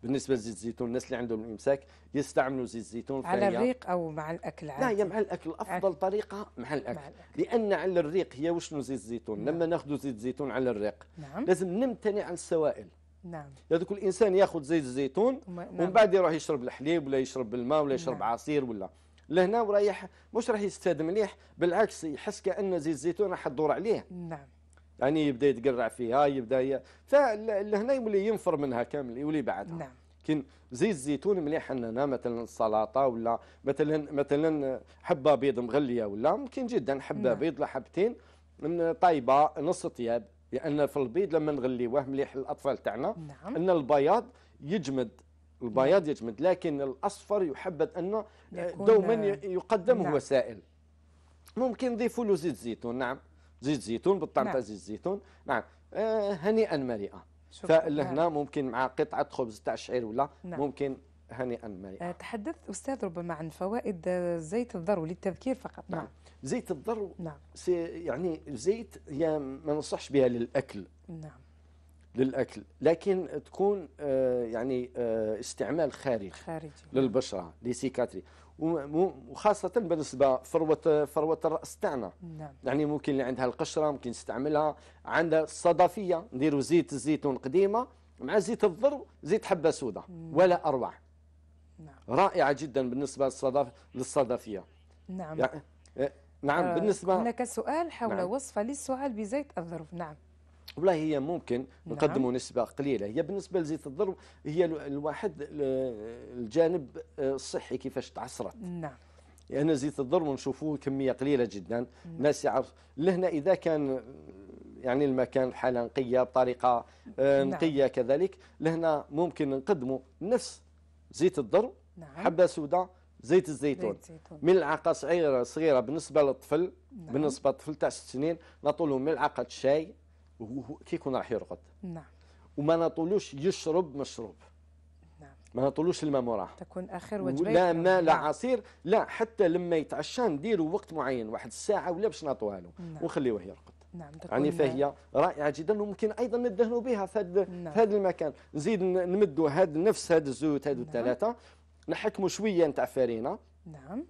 [SPEAKER 3] بالنسبه لزيت الزيتون الناس اللي عندهم الامساك يستعملوا زيت الزيتون على الريق
[SPEAKER 1] او مع الاكل عادي لا هي مع الاكل
[SPEAKER 3] افضل عادي. طريقه مع الأكل. مع الاكل لان على الريق هي وشنو زيت الزيتون نعم. لما ناخذ زيت الزيتون على الريق نعم. لازم نمتنع عن السوائل نعم هذاك الانسان ياخذ زيت الزيتون نعم. ومن بعد يروح يشرب الحليب ولا يشرب الماء ولا يشرب نعم. عصير ولا لهنا ورايح مش راح يستفاد مليح بالعكس يحس كان زيت الزيتون راح تدور عليه نعم يعني يبدا يتقرع فيها يبدا ي... فلهنا يولي ينفر منها كامل يولي بعدها نعم كاين زيت الزيتون مليح اننا مثلا السلطه ولا مثلا مثلا حبه بيض مغليه ولا ممكن جدا حبه نعم. بيض لحبتين من طايبه نص طياب لان في البيض لما نغليوه مليح الاطفال تاعنا نعم. ان البياض يجمد البياض نعم. يجمد لكن الاصفر يحبذ انه
[SPEAKER 9] دوما يقدم نعم. هو سائل
[SPEAKER 3] ممكن نضيفوا له زيت الزيتون نعم زيت زيتون بالطنطا نعم. زيت زيتون نعم آه هنيئا مليئا فلهنا نعم. ممكن مع قطعه خبز تاع الشعير ولا نعم. ممكن هنيئا
[SPEAKER 1] آه تحدث استاذ ربما عن فوائد زيت الذرو للتذكير
[SPEAKER 3] فقط نعم, نعم. زيت الذرو نعم. يعني زيت هي ما ننصحش بها للاكل نعم للاكل لكن تكون آه يعني آه استعمال خارجي خارجي للبشره لسيكاتري وخاصة بالنسبة فروة فروة الرأس تاعنا نعم. يعني ممكن اللي عندها القشرة ممكن نستعملها عندها الصدفية نديروا زيت الزيتون قديمة مع زيت الذر زيت حبة سوداء نعم. ولا أروع نعم. رائعة جدا بالنسبة للصدف للصدفية نعم يعني إيه، نعم آه بالنسبة هناك
[SPEAKER 1] سؤال حول نعم. وصفة للسعال بزيت الذرة نعم
[SPEAKER 3] والله هي ممكن نقدموا نعم. نسبة قليلة هي بالنسبة لزيت الضرب هي الواحد الجانب آه، الصحي كيفاش تعصرت نعم لأن يعني زيت الضرب نشوفوه كمية قليلة جدا نعم. الناس يعرف لهنا إذا كان آه، يعني المكان حالة نقية بطريقة آه، نعم. نقية نعم. كذلك لهنا ممكن نقدموا نفس زيت الضرب نعم. حبة سوداء زيت الزيتون زيت ملعقة صغيرة صغيرة بالنسبة للطفل نعم. بالنسبة للطفل تاع ست سنين نعطوا له ملعقة شاي كي يكون راح يرقد نعم وما نطولوش يشرب مشروب نعم ما نطولوش الماء موراه
[SPEAKER 1] تكون اخر وجبه لا
[SPEAKER 3] ماء لا عصير لا حتى لما يتعشى نديروا وقت معين واحد الساعه ولا باش نعطوها له نعم. ونخليوه يرقد
[SPEAKER 1] نعم يعني فهي
[SPEAKER 3] رائعه جدا وممكن ايضا ندهنوا بها في هذا نعم. هذا المكان نزيد نمدوا هذا نفس هذا هذو نعم. الثلاثه نحكموا شويه نتاع فرينه نعم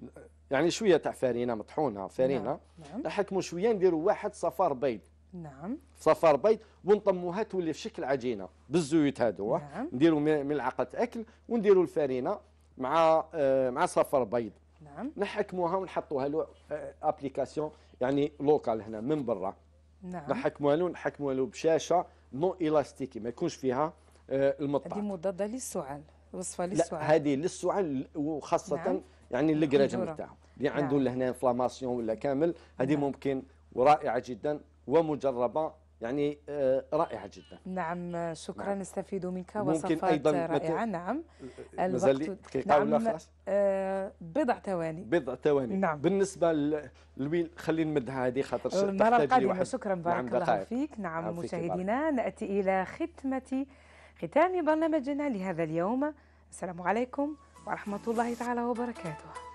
[SPEAKER 3] يعني شويه تاع فرينه مطحونه فرينه نعم. نعم. نحكموا شويه نديروا واحد صفار بيض نعم صفار بيض ونطموها تولي في شكل عجينه بالزيوت هذو نعم. نديروا ملعقه اكل ونديروا الفرينه مع آه، مع صفار بيض نعم نحكموها ونحطوها له ابليكاسيون آه، يعني لوكال هنا من برا نعم نحكموها له نحكموها له بشاشه نو الاستيكي ما يكونش فيها آه، المطبخ هذه مضاده للسعال وصفه للسعال لا هذه للسعال وخاصه نعم. يعني الكراجم نتاعهم اللي عنده نعم. لهنا انفلاماسيون ولا كامل هذه نعم. ممكن ورائعه جدا ومجربه يعني آه، رائعه جدا
[SPEAKER 1] نعم شكرا نعم. نستفيد منك وصفات أيضا رائعه نعم الوقت نعم خلاص آه بضع ثواني بضع
[SPEAKER 3] ثواني نعم بالنسبه للويل خلي نمدها هذه خاطر المره القادمه شكرا نعم، بارك نعم الله فيك نعم, نعم مشاهدينا
[SPEAKER 1] ناتي الى ختمه ختام برنامجنا لهذا اليوم السلام عليكم ورحمه الله تعالى وبركاته